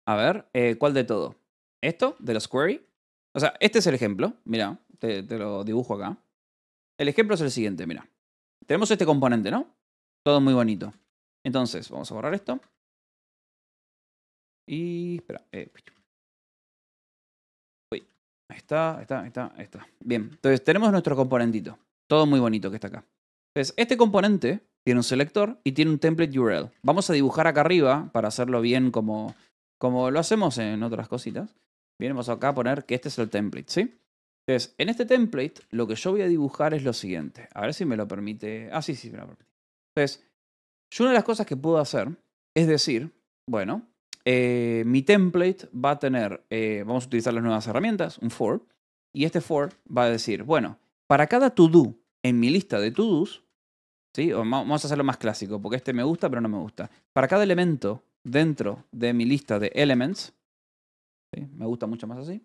A ver, eh, ¿cuál de todo? esto de los query. O sea, este es el ejemplo. Mira, te, lo dibujo acá. El ejemplo es el siguiente, mira. Tenemos este componente, ¿no? Todo muy bonito. Entonces, vamos a borrar esto. Y. Espera. Eh, uy. Ahí está, está, está, está. Bien. Entonces, tenemos nuestro componentito. Todo muy bonito que está acá. Entonces, este componente tiene un selector y tiene un template URL. Vamos a dibujar acá arriba para hacerlo bien como, como lo hacemos en otras cositas. Bien, acá a poner que este es el template, ¿sí? Entonces, en este template, lo que yo voy a dibujar es lo siguiente. A ver si me lo permite. Ah, sí, sí, me lo permite. Entonces, yo una de las cosas que puedo hacer es decir, bueno, eh, mi template va a tener, eh, vamos a utilizar las nuevas herramientas, un for, y este for va a decir, bueno, para cada to en mi lista de to ¿sí? O vamos a hacerlo más clásico, porque este me gusta, pero no me gusta. Para cada elemento dentro de mi lista de elements, me gusta mucho más así.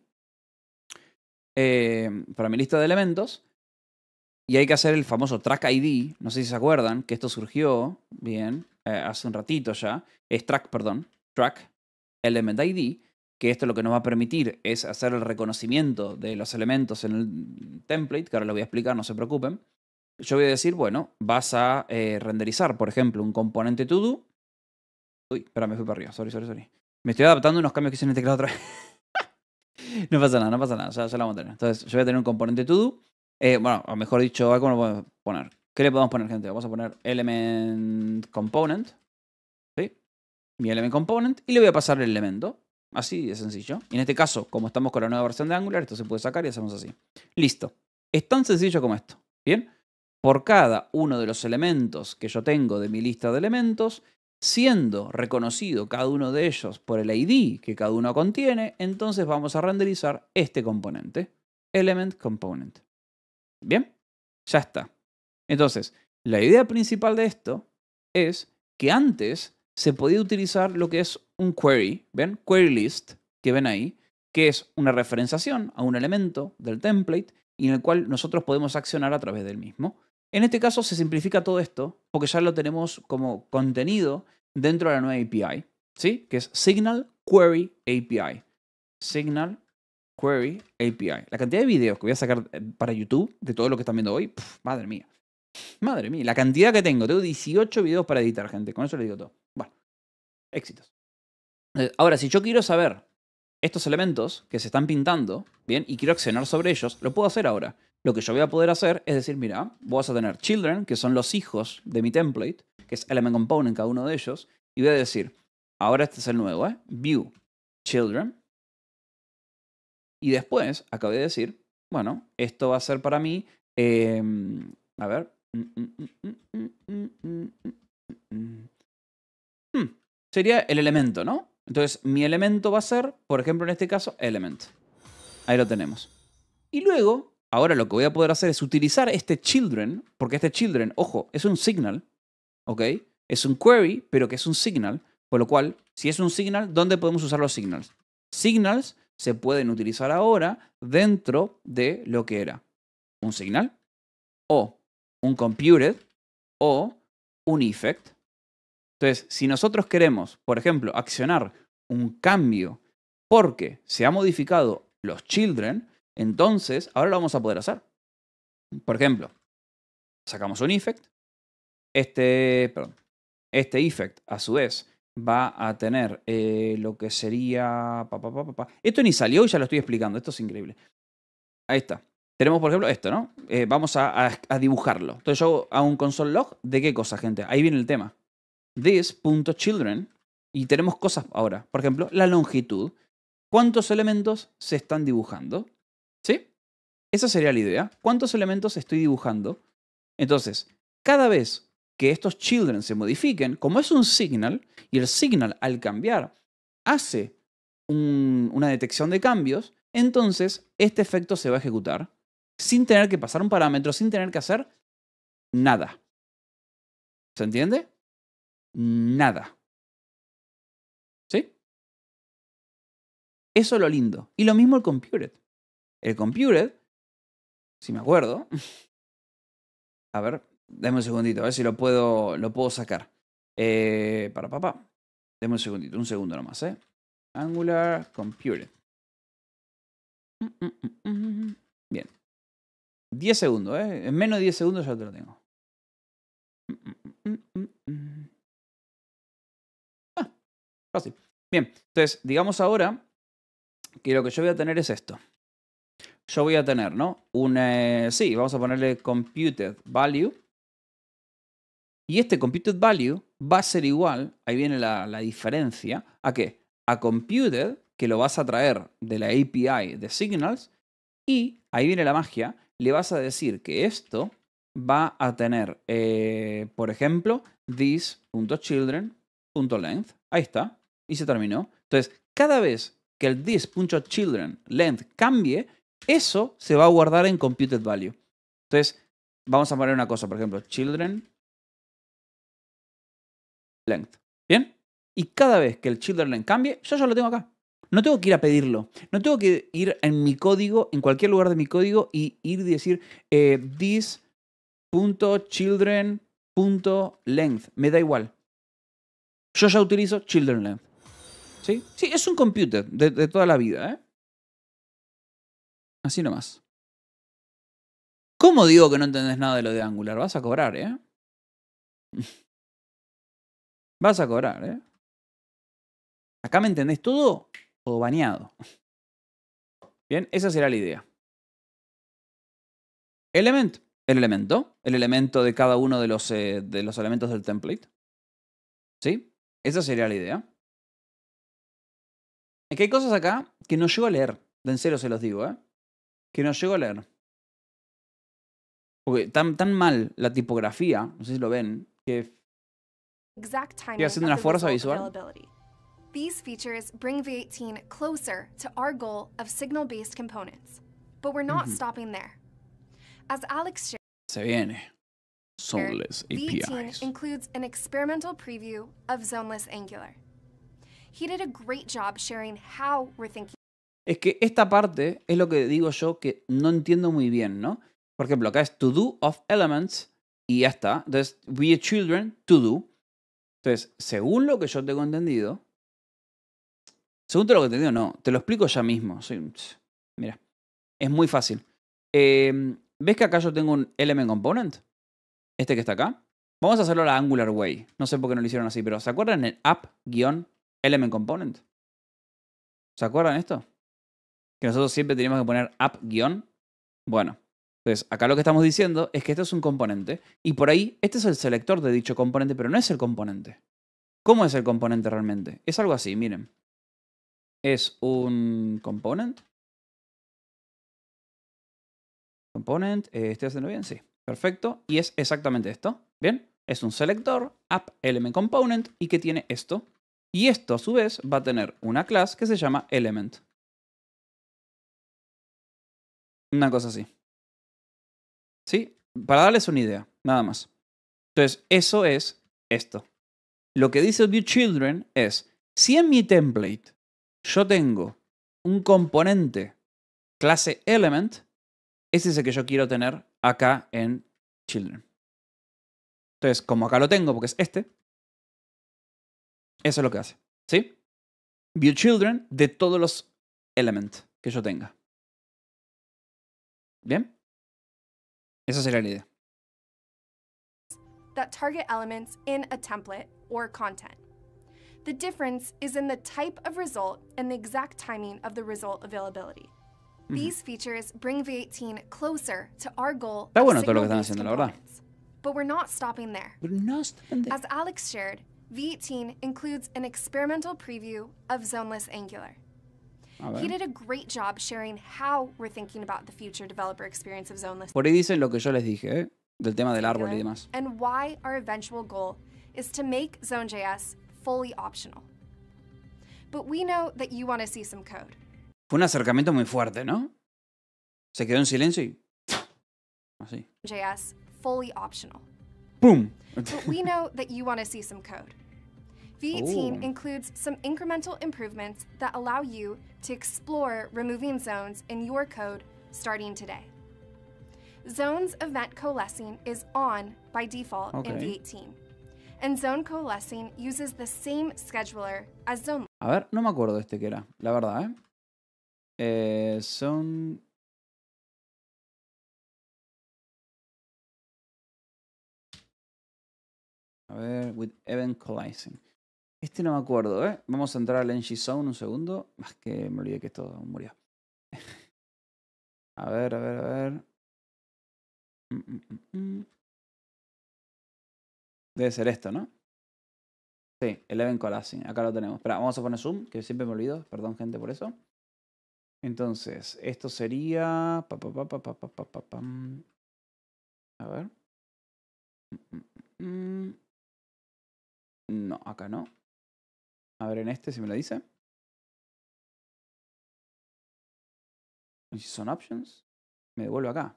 Em, para mi lista de elementos. Y hay que hacer el famoso track ID. No sé si se acuerdan que esto surgió bien eh, hace un ratito ya. Es track, perdón. Track element ID. Que esto lo que nos va a permitir es hacer el reconocimiento de los elementos en el template. Que ahora lo voy a explicar, no se preocupen. Yo voy a decir, bueno, vas a eh, renderizar, por ejemplo, un componente todo Uy, espera, me fui para arriba. Sorry, sorry, sorry. Me estoy adaptando a unos cambios que hice en el teclado otra vez. [LAUGHS] no pasa nada, no pasa nada, ya, lo vamos a tener. Entonces, yo voy a tener un componente todo. Eh, bueno, o mejor dicho, algo lo podemos poner. ¿Qué le podemos poner, gente? Vamos a poner element component. ¿Sí? Mi element component. Y le voy a pasar el elemento. Así de sencillo. Y en este caso, como estamos con la nueva versión de Angular, esto se puede sacar y hacemos así. Listo. Es tan sencillo como esto. ¿Bien? Por cada uno de los elementos que yo tengo de mi lista de elementos, Siendo reconocido cada uno de ellos por el ID que cada uno contiene, entonces vamos a renderizar este componente, element component. ¿Bien? Ya está. Entonces, la idea principal de esto es que antes se podía utilizar lo que es un query, ¿ven? Query list, que ven ahí, que es una referenciación a un elemento del template y en el cual nosotros podemos accionar a través del mismo. En este caso se simplifica todo esto porque ya lo tenemos como contenido dentro de la nueva API, ¿sí? Que es Signal Query API. Signal Query API. La cantidad de videos que voy a sacar eh, para YouTube de todo lo que están viendo hoy, madre mía. Madre mía, la cantidad que tengo. Tengo 18 videos para editar, gente. Con eso le digo todo. Bueno, éxitos. Eh, ahora, si yo quiero saber estos elementos que se están pintando, bien, y quiero accionar sobre ellos, lo puedo hacer ahora lo que yo voy a poder hacer es decir, mira, vos vas a tener children, que son los hijos de mi template, que es element component cada uno de ellos, y voy a decir, ahora este es el nuevo, ¿eh? View children. Y después, acabo de decir, bueno, esto va a ser para mí, em, a ver. sería el elemento, ¿no? Entonces, mi elemento va a ser, por ejemplo, en este caso, element. Ahí lo tenemos. Y luego, Ahora lo que voy a poder hacer es utilizar este children, porque este children, ojo, es un signal, ¿ok? Es un query, pero que es un signal, por lo cual, si es un signal, ¿dónde podemos usar los signals? Signals se pueden utilizar ahora dentro de lo que era un signal o un computed o un effect. Entonces, si nosotros queremos, por ejemplo, accionar un cambio porque se ha modificado los children, entonces, ahora lo vamos a poder hacer. Por ejemplo, sacamos un effect. Este, perdón, este effect, a su vez, va a tener eh, lo que sería... esto ni salió y ya lo estoy explicando. Esto es increíble. Ahí está. Tenemos, por ejemplo, esto, ¿no? Eh, vamos a, dibujarlo. Entonces yo hago un console log. ¿De qué cosa, gente? Ahí viene el tema. This.children. Y tenemos cosas ahora. Por ejemplo, la longitud. ¿Cuántos elementos se están dibujando? Esa sería la idea. ¿Cuántos elementos estoy dibujando? Entonces, cada vez que estos children se modifiquen, como es un signal, y el signal al cambiar hace una detección de cambios, entonces este efecto se va a ejecutar sin tener que pasar un parámetro, sin tener que hacer nada. ¿Se entiende? Nada. ¿Sí? Eso es lo lindo. Y lo mismo el computed. El computed si me acuerdo. A ver, denme un segundito, a ver si lo puedo, lo puedo sacar. Eh, para papá. Deme un segundito, un segundo nomás, ¿eh? Angular Compute. [LAUGHS] Bien. 10 segundos, ¿eh? En menos de 10 segundos ya te lo tengo. Ah, fácil. Bien, entonces, digamos ahora que lo que yo voy a tener es esto yo voy a tener, ¿no? Un, eh, sí, vamos a ponerle computed value. Y este computed value va a ser igual, ahí viene la, diferencia, ¿a qué? A computed, que lo vas a traer de la API de Signals, y ahí viene la magia, le vas a decir que esto va a tener, eh, por ejemplo, this.children.length. Ahí está. Y se terminó. Entonces, cada vez que el this.children.length cambie, eso se va a guardar en computed value. Entonces, vamos a poner una cosa, por ejemplo, children length. ¿Bien? Y cada vez que el children length cambie, yo ya lo tengo acá. No tengo que ir a pedirlo. No tengo que ir en mi código, en cualquier lugar de mi código, y ir y decir eh, this.children.length. Me da igual. Yo ya utilizo children length. ¿Sí? Sí, es un computer de, de toda la vida, ¿eh? Así nomás. ¿Cómo digo que no entendés nada de lo de Angular? Vas a cobrar, ¿eh? [LAUGHS] Vas a cobrar, ¿eh? Acá me entendés todo o bañado. Bien, esa será la idea. Element, el elemento, el elemento de cada uno de los, eh, de los elementos del template. ¿Sí? Esa sería la idea. Es que hay cosas acá que no llego a leer, de en se los digo, ¿eh? que no llego a leer. Porque tan, tan mal la tipografía, no sé si lo ven, que estoy haciendo una fuerza visual. These features bring V18 closer to our goal of signal-based components. But we're not mm -hmm. stopping there. As Alex shared, Se viene. Zoneless APIs. V18 includes an experimental preview of zoneless Angular. He did a great job sharing how we're thinking es que esta parte es lo que digo yo que no entiendo muy bien, ¿no? Por ejemplo, acá es to do of elements y ya está. Entonces, we are children, to do. Entonces, según lo que yo tengo entendido, según te lo que he entendido, no, te lo explico ya mismo. mira, es muy fácil. Em, ¿Ves que acá yo tengo un element component? Este que está acá. Vamos a hacerlo a la Angular Way. No sé por qué no lo hicieron así, pero ¿se acuerdan el app-element component? ¿Se acuerdan esto? que nosotros siempre teníamos que poner app guión. Bueno, entonces acá lo que estamos diciendo es que esto es un componente y por ahí este es el selector de dicho componente, pero no es el componente. ¿Cómo es el componente realmente? Es algo así, miren. Es un component. Component, eh, ¿estoy haciendo bien? Sí, perfecto. Y es exactamente esto, ¿bien? Es un selector, app element component, y que tiene esto. Y esto, a su vez, va a tener una clase que se llama element. Una cosa así. ¿Sí? Para darles una idea, nada más. Entonces, eso es esto. Lo que dice View Children es, si en mi template yo tengo un componente clase element, ese es el que yo quiero tener acá en Children. Entonces, como acá lo tengo, porque es este, eso es lo que hace. ¿Sí? View Children de todos los elements que yo tenga. Bien. Esa sería la idea. That target elements in a template or content. The difference is in the type of result and the exact timing of the result availability. These features bring V18 closer to our goal. Está bueno todo lo que están haciendo, la verdad. But we're not stopping there. We're not stopping there. As Alex shared, V18 includes an experimental preview of zoneless Angular. He did a great job sharing how we're thinking about the future developer experience of Zoneless. Por ahí dicen lo que yo les dije, ¿eh? del tema del árbol y demás. And why our eventual goal is to make Zone.js fully optional. But we know that you want to see some code. Fue un acercamiento muy fuerte, ¿no? Se quedó en silencio y así. JS fully optional. Boom. but we know that you want to see some code. V18 Ooh. includes some incremental improvements that allow you to explore removing zones in your code starting today. Zones event coalescing is on by default okay. in V18. And zone coalescing uses the same scheduler as zone. A ver, no me acuerdo este que era, la verdad, ¿eh? eh zone A ver, with event coalescing. Este no me acuerdo, ¿eh? Vamos a entrar al NG Zone un segundo. Más que me olvidé que esto murió. a ver, a ver, a ver. Mm, mm, mm, Debe ser esto, ¿no? Sí, Eleven Collapsing. Acá lo tenemos. Espera, vamos a poner zoom, que siempre me olvido. Perdón, gente, por eso. Entonces, esto sería. a ver. No, acá no. A ver en este si me lo dice. son options. Me devuelvo acá.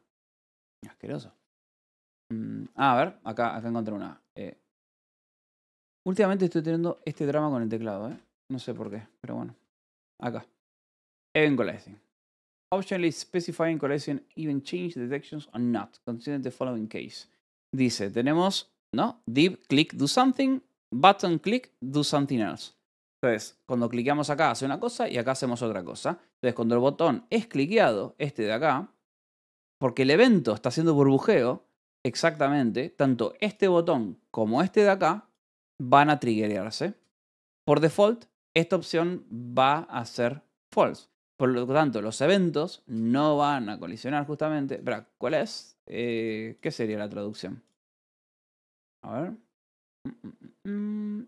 Asqueroso. Mm, ah, a ver, acá, acá encontré una. Eh, últimamente estoy teniendo este drama con el teclado, ¿eh? No sé por qué, pero bueno. Acá. Event Collecting. Optionally specifying collection even change detections or not. Consider the following case. Dice, tenemos, ¿no? deep click, do something. Button, click, do something else. Entonces, cuando cliqueamos acá hace una cosa y acá hacemos otra cosa. Entonces, cuando el botón es cliqueado, este de acá, porque el evento está haciendo burbujeo, exactamente, tanto este botón como este de acá van a triggerarse. Por default, esta opción va a ser false. Por lo tanto, los eventos no van a colisionar justamente. ¿cuál es? Eh, ¿Qué sería la traducción? A ver. Mm, mm, mm,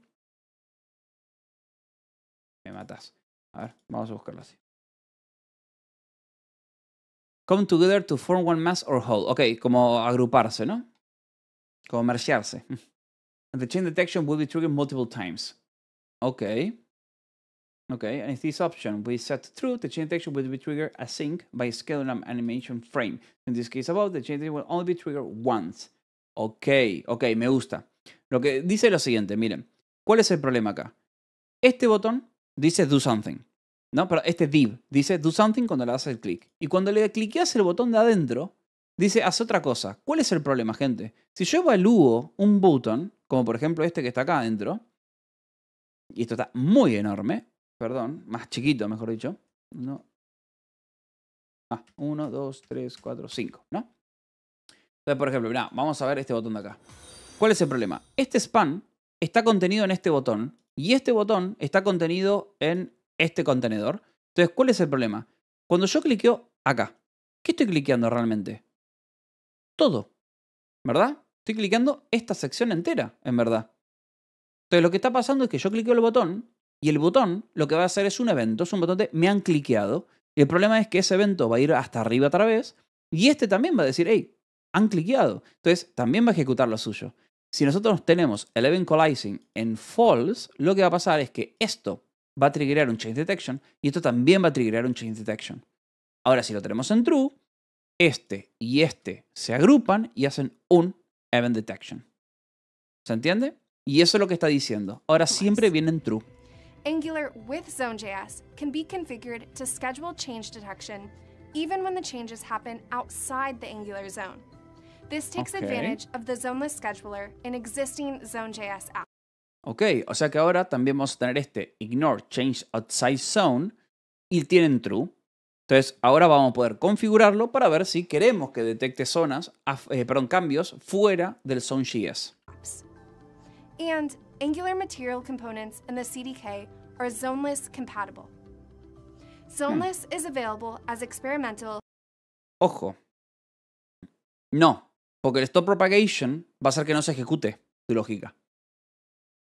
me matas. A ver, vamos a buscarlo así. Come together to form one mass or whole. Ok, como agruparse, ¿no? Como merciarse. [LAUGHS] the chain detection will be triggered multiple times. Ok. Ok, and if this option, we set true, the chain detection will be triggered async by scaling an animation frame. In this case above, the chain detection will only be triggered once. Ok, ok, me gusta. Lo que dice lo siguiente, miren, ¿cuál es el problema acá? Este botón dice do something. ¿no? Pero este div dice do something cuando le das el clic. Y cuando le cliqueas el botón de adentro, dice haz otra cosa. ¿Cuál es el problema, gente? Si yo evalúo un botón, como por ejemplo este que está acá adentro, y esto está muy enorme, perdón, más chiquito, mejor dicho. No. Ah, 1, 2, 3, 4, ¿no? Entonces, por ejemplo, mirá, vamos a ver este botón de acá. ¿Cuál es el problema? Este span está contenido en este botón y este botón está contenido en este contenedor. Entonces, ¿cuál es el problema? Cuando yo cliqueo acá, ¿qué estoy cliqueando realmente? Todo, ¿verdad? Estoy cliqueando esta sección entera, en verdad. Entonces, lo que está pasando es que yo cliqueo el botón y el botón lo que va a hacer es un evento, es un botón de me han cliqueado. Y el problema es que ese evento va a ir hasta arriba otra vez y este también va a decir, hey, han cliqueado. Entonces, también va a ejecutar lo suyo. Si nosotros tenemos el event en false, lo que va a pasar es que esto va a triggerar un change detection y esto también va a triggerar un change detection. Ahora, si lo tenemos en true, este y este se agrupan y hacen un event detection. ¿Se entiende? Y eso es lo que está diciendo. Ahora siempre viene en true. Angular with Zone.js can be configured to schedule change detection even when the changes happen outside the Angular zone. This takes okay. advantage of the Zoneless Scheduler in existing Zone.js apps. Ok, o sea que ahora también vamos a tener este ignore change outside zone y tienen true. Entonces ahora vamos a poder configurarlo para ver si queremos que detecte zonas, eh, perdón, cambios fuera del Zone.js. And Angular Material Components and the CDK are zoneless compatible. Zoneless hmm. is available as experimental. Ojo. No, porque el stop propagation va a hacer que no se ejecute su lógica.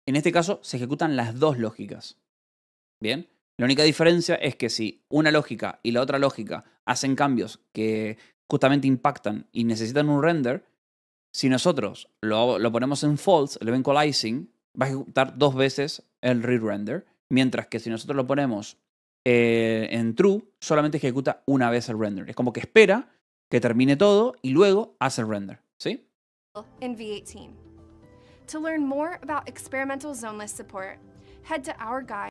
En este caso se ejecutan las dos lógicas. ¿Bien? La única diferencia es que si una lógica y la otra lógica hacen cambios que justamente impactan y necesitan un render, si nosotros lo, ponemos en false, el eventualizing, va a ejecutar dos veces el re-render, mientras que si nosotros lo ponemos eh, en true, solamente ejecuta una vez el render. Es como que espera que termine todo y luego hace el render. ¿Sí?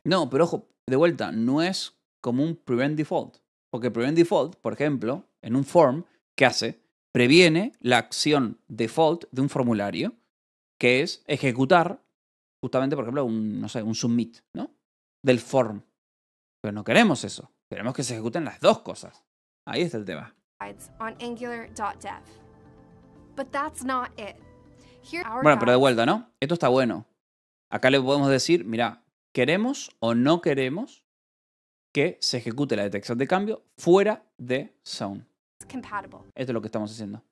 No, pero ojo, de vuelta, no es como un prevent default. Porque prevent default, por ejemplo, en un form, ¿qué hace? Previene la acción default de un formulario, que es ejecutar, justamente, por ejemplo, un, no sé, un submit, ¿no? Del form. Pero no queremos eso. Queremos que se ejecuten las dos cosas. Ahí está el tema. Bueno, pero de vuelta, ¿no? Esto está bueno. Acá le podemos decir, mira, queremos o no queremos que se ejecute la detección de cambio fuera de zone. Esto es lo que estamos haciendo.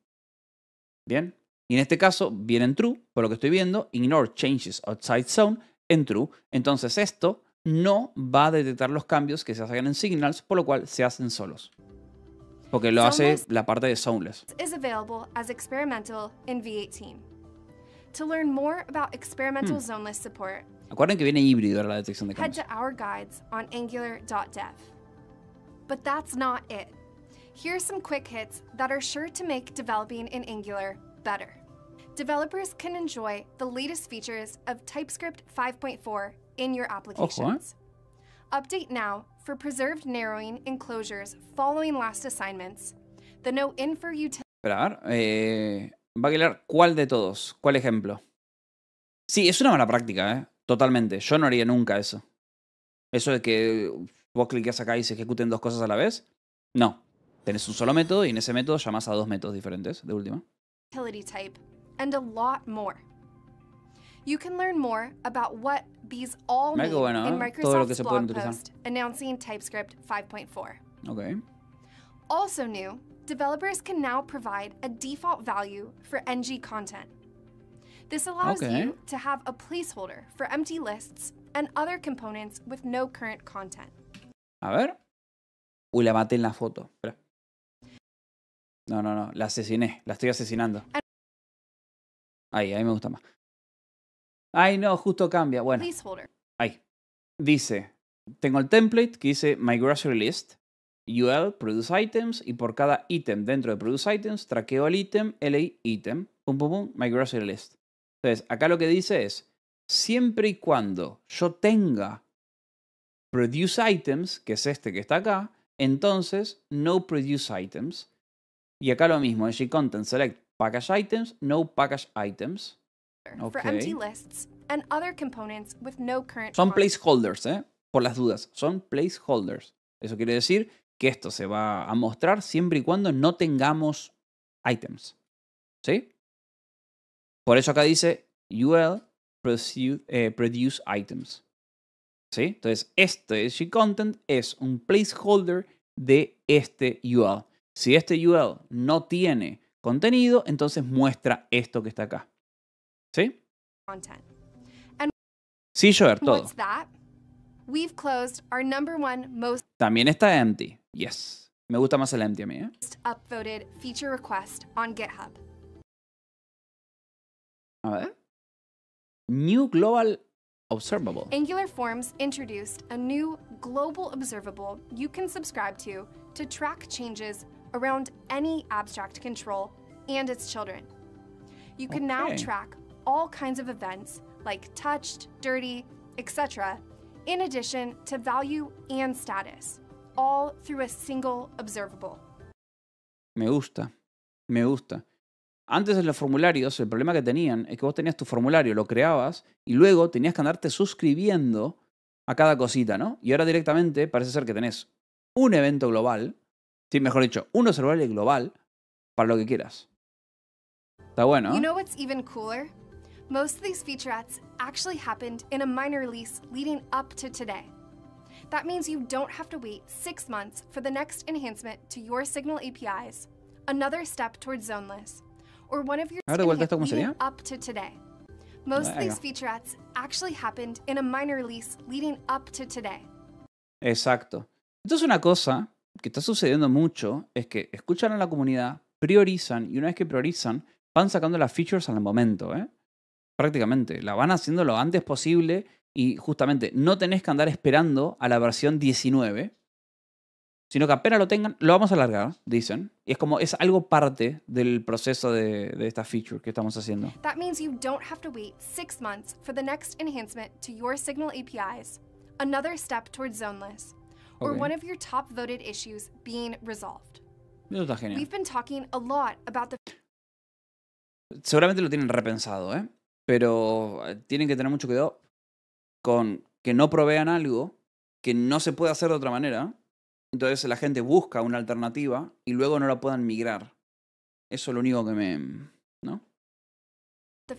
Bien. Y en este caso viene en true, por lo que estoy viendo, ignore changes outside zone en true. Entonces esto no va a detectar los cambios que se hagan en signals, por lo cual se hacen solos. Porque lo hace la parte de Soundless. Is available as experimental in V18. To learn more about experimental hmm. zoneless support, que viene híbrido la detección de cambios. Head to our guides on angular.dev. But that's not it. Here are some quick hits that are sure to make developing in Angular better. Developers can enjoy the latest features of TypeScript 5.4 in your applications. Ojo, eh? Update now for preserved narrowing a ver, ¿cuál de todos? ¿Cuál ejemplo? Sí, es una mala práctica, eh, Totalmente. Yo no haría nunca eso. Eso de que vos clicás acá y se ejecuten dos cosas a la vez. No. Tenés un solo método y en ese método llamas a dos métodos diferentes, de última. You can learn more about what these all mean bueno, in Microsoft's blog post announcing TypeScript 5.4. Okay. Also new, developers can now provide a default value for ng content. This allows okay. you to have a placeholder for empty lists and other components with no current content. A ver. Uy, la maté en la foto. Espera. No, no, no. La asesiné. La estoy asesinando. Ahí, ahí me gusta más. Ay, no, justo cambia. Bueno. Ahí. Dice, tengo el template que dice My Grocery List, UL, Produce Items, y por cada ítem dentro de Produce Items, traqueo el ítem, LA, item. pum, pum, pum, My Grocery List. Entonces, acá lo que dice es, siempre y cuando yo tenga Produce Items, que es este que está acá, entonces No Produce Items. Y acá lo mismo, en G-Content Select Package Items, No Package Items. Son placeholders, Por las dudas, son placeholders. Eso quiere decir que esto se va a mostrar siempre y cuando no tengamos items. ¿Sí? Por eso acá dice UL eh, produce, items. ¿Sí? Entonces, este content es un placeholder de este UL. Si este UL no tiene contenido, entonces muestra esto que está acá. ¿Sí? Content. And sí, todo. What's that? We've closed our number one most También está empty. Yes. Me gusta más el empty a mí, ¿eh? upvoted feature request on GitHub. A ver. New global observable. Angular Forms introduced a new global observable you can subscribe to to track changes around any abstract control and its children. You can okay. now track kinds of events dirty, etc., in addition to value and status, single observable. Me gusta, me gusta. Antes en los formularios, el problema que tenían es que vos tenías tu formulario, lo creabas y luego tenías que andarte suscribiendo a cada cosita, ¿no? Y ahora directamente parece ser que tenés un evento global, sí, mejor dicho, un observable global para lo que quieras. Está bueno. ¿eh? You know what's even cooler? Most of these featurettes actually happened in a minor release leading up to today. That means you don't have to wait six months for the next enhancement to your Signal APIs, another step towards zoneless, or one of your ah, leading up to today. Most of these featurettes actually happened in a minor release leading up to today. Exacto. Entonces una cosa que está sucediendo mucho es que escuchan a la comunidad, priorizan y una vez que priorizan van sacando las features al momento, ¿eh? prácticamente. La van haciendo lo antes posible y justamente no tenés que andar esperando a la versión 19, sino que apenas lo tengan, lo vamos a alargar, dicen. Y es como, es algo parte del proceso de, de esta feature que estamos haciendo. That means you don't have to wait six months for the next enhancement to your Signal APIs, another step towards zoneless, or okay. one of your top voted issues being resolved. Eso está genial. We've been talking a lot about the... Seguramente lo tienen repensado, ¿eh? Pero eh, tienen que tener mucho cuidado con que no provean algo que no se puede hacer de otra manera. Entonces la gente busca una alternativa y luego no la puedan migrar. Eso es lo único que me... Mm, ¿No? The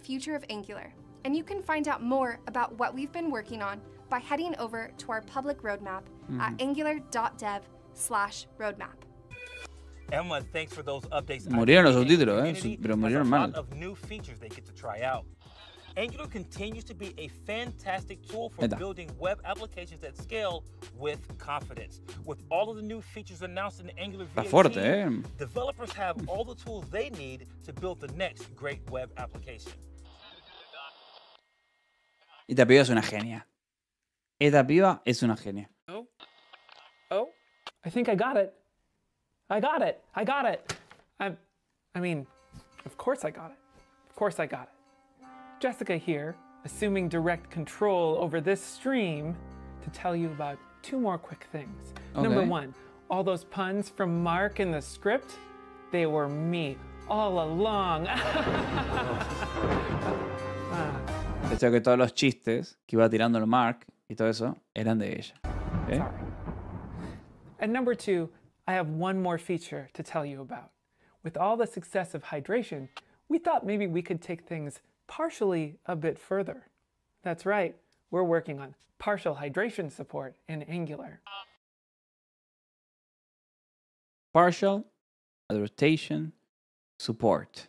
And you can find out been working on by heading over to our public roadmap angular.dev roadmap. los subtítulos, eh, pero murieron mal. Angular continues to be a fantastic tool for uh, building web applications at scale with confidence. With all of the new features announced in Angular V18, eh. developers have all the tools they need to build the next great web application. Esta piba es una genia. Esta piba es una genia. Oh. Oh. I think I got it. I got it. I got it. I I mean, of course I got it. Of course I got it. Jessica here, assuming direct control over this stream to tell you about two more quick things. Okay. Number one, all those puns from Mark in the script, they were me all along. It's [LAUGHS] hecho, ah. que todos los chistes que iba tirando el Mark y todo eso eran de ella. ¿Eh? Sorry. And number two, I have one more feature to tell you about. With all the success of hydration, we thought maybe we could take things partially a bit further. That's right, we're working on partial hydration support in Angular. Partial rotation support.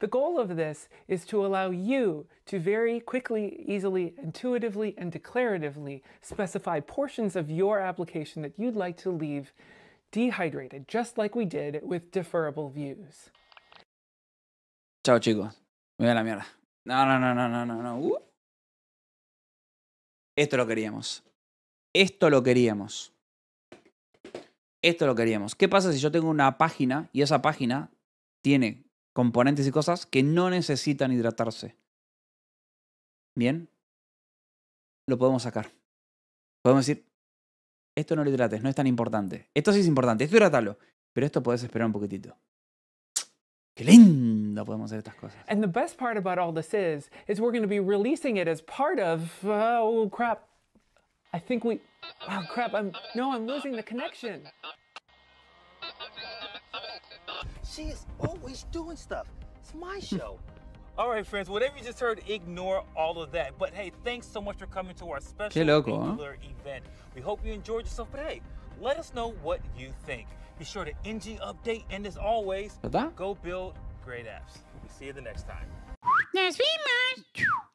The goal of this is to allow you to very quickly, easily, intuitively, and declaratively specify portions of your application that you'd like to leave dehydrated, just like we did with deferrable views. Chao, chicos. Me voy a la mierda. No, no, no, no, no, no, no. Uh. Esto lo queríamos. Esto lo queríamos. Esto lo queríamos. ¿Qué pasa si yo tengo una página y esa página tiene componentes y cosas que no necesitan hidratarse? Bien. Lo podemos sacar. Podemos decir, esto no lo hidrates, no es tan importante. Esto sí es importante, esto hidratalo. Pero esto podés esperar un poquitito. Qué lindo podemos hacer estas cosas. And the best part about all this is, is we're going to be releasing it as part of, uh, oh crap, I think we, oh crap, I'm, no, I'm losing the connection. She is always doing stuff. It's my hmm. show. all right, friends, whatever you just heard, ignore all of that. But hey, thanks so much for coming to our special loco, ¿eh? regular event. We hope you enjoyed yourself, but hey, let us know what you think. Be sure to NG update. And as always, go build great apps. We see you the next time. Nos vemos.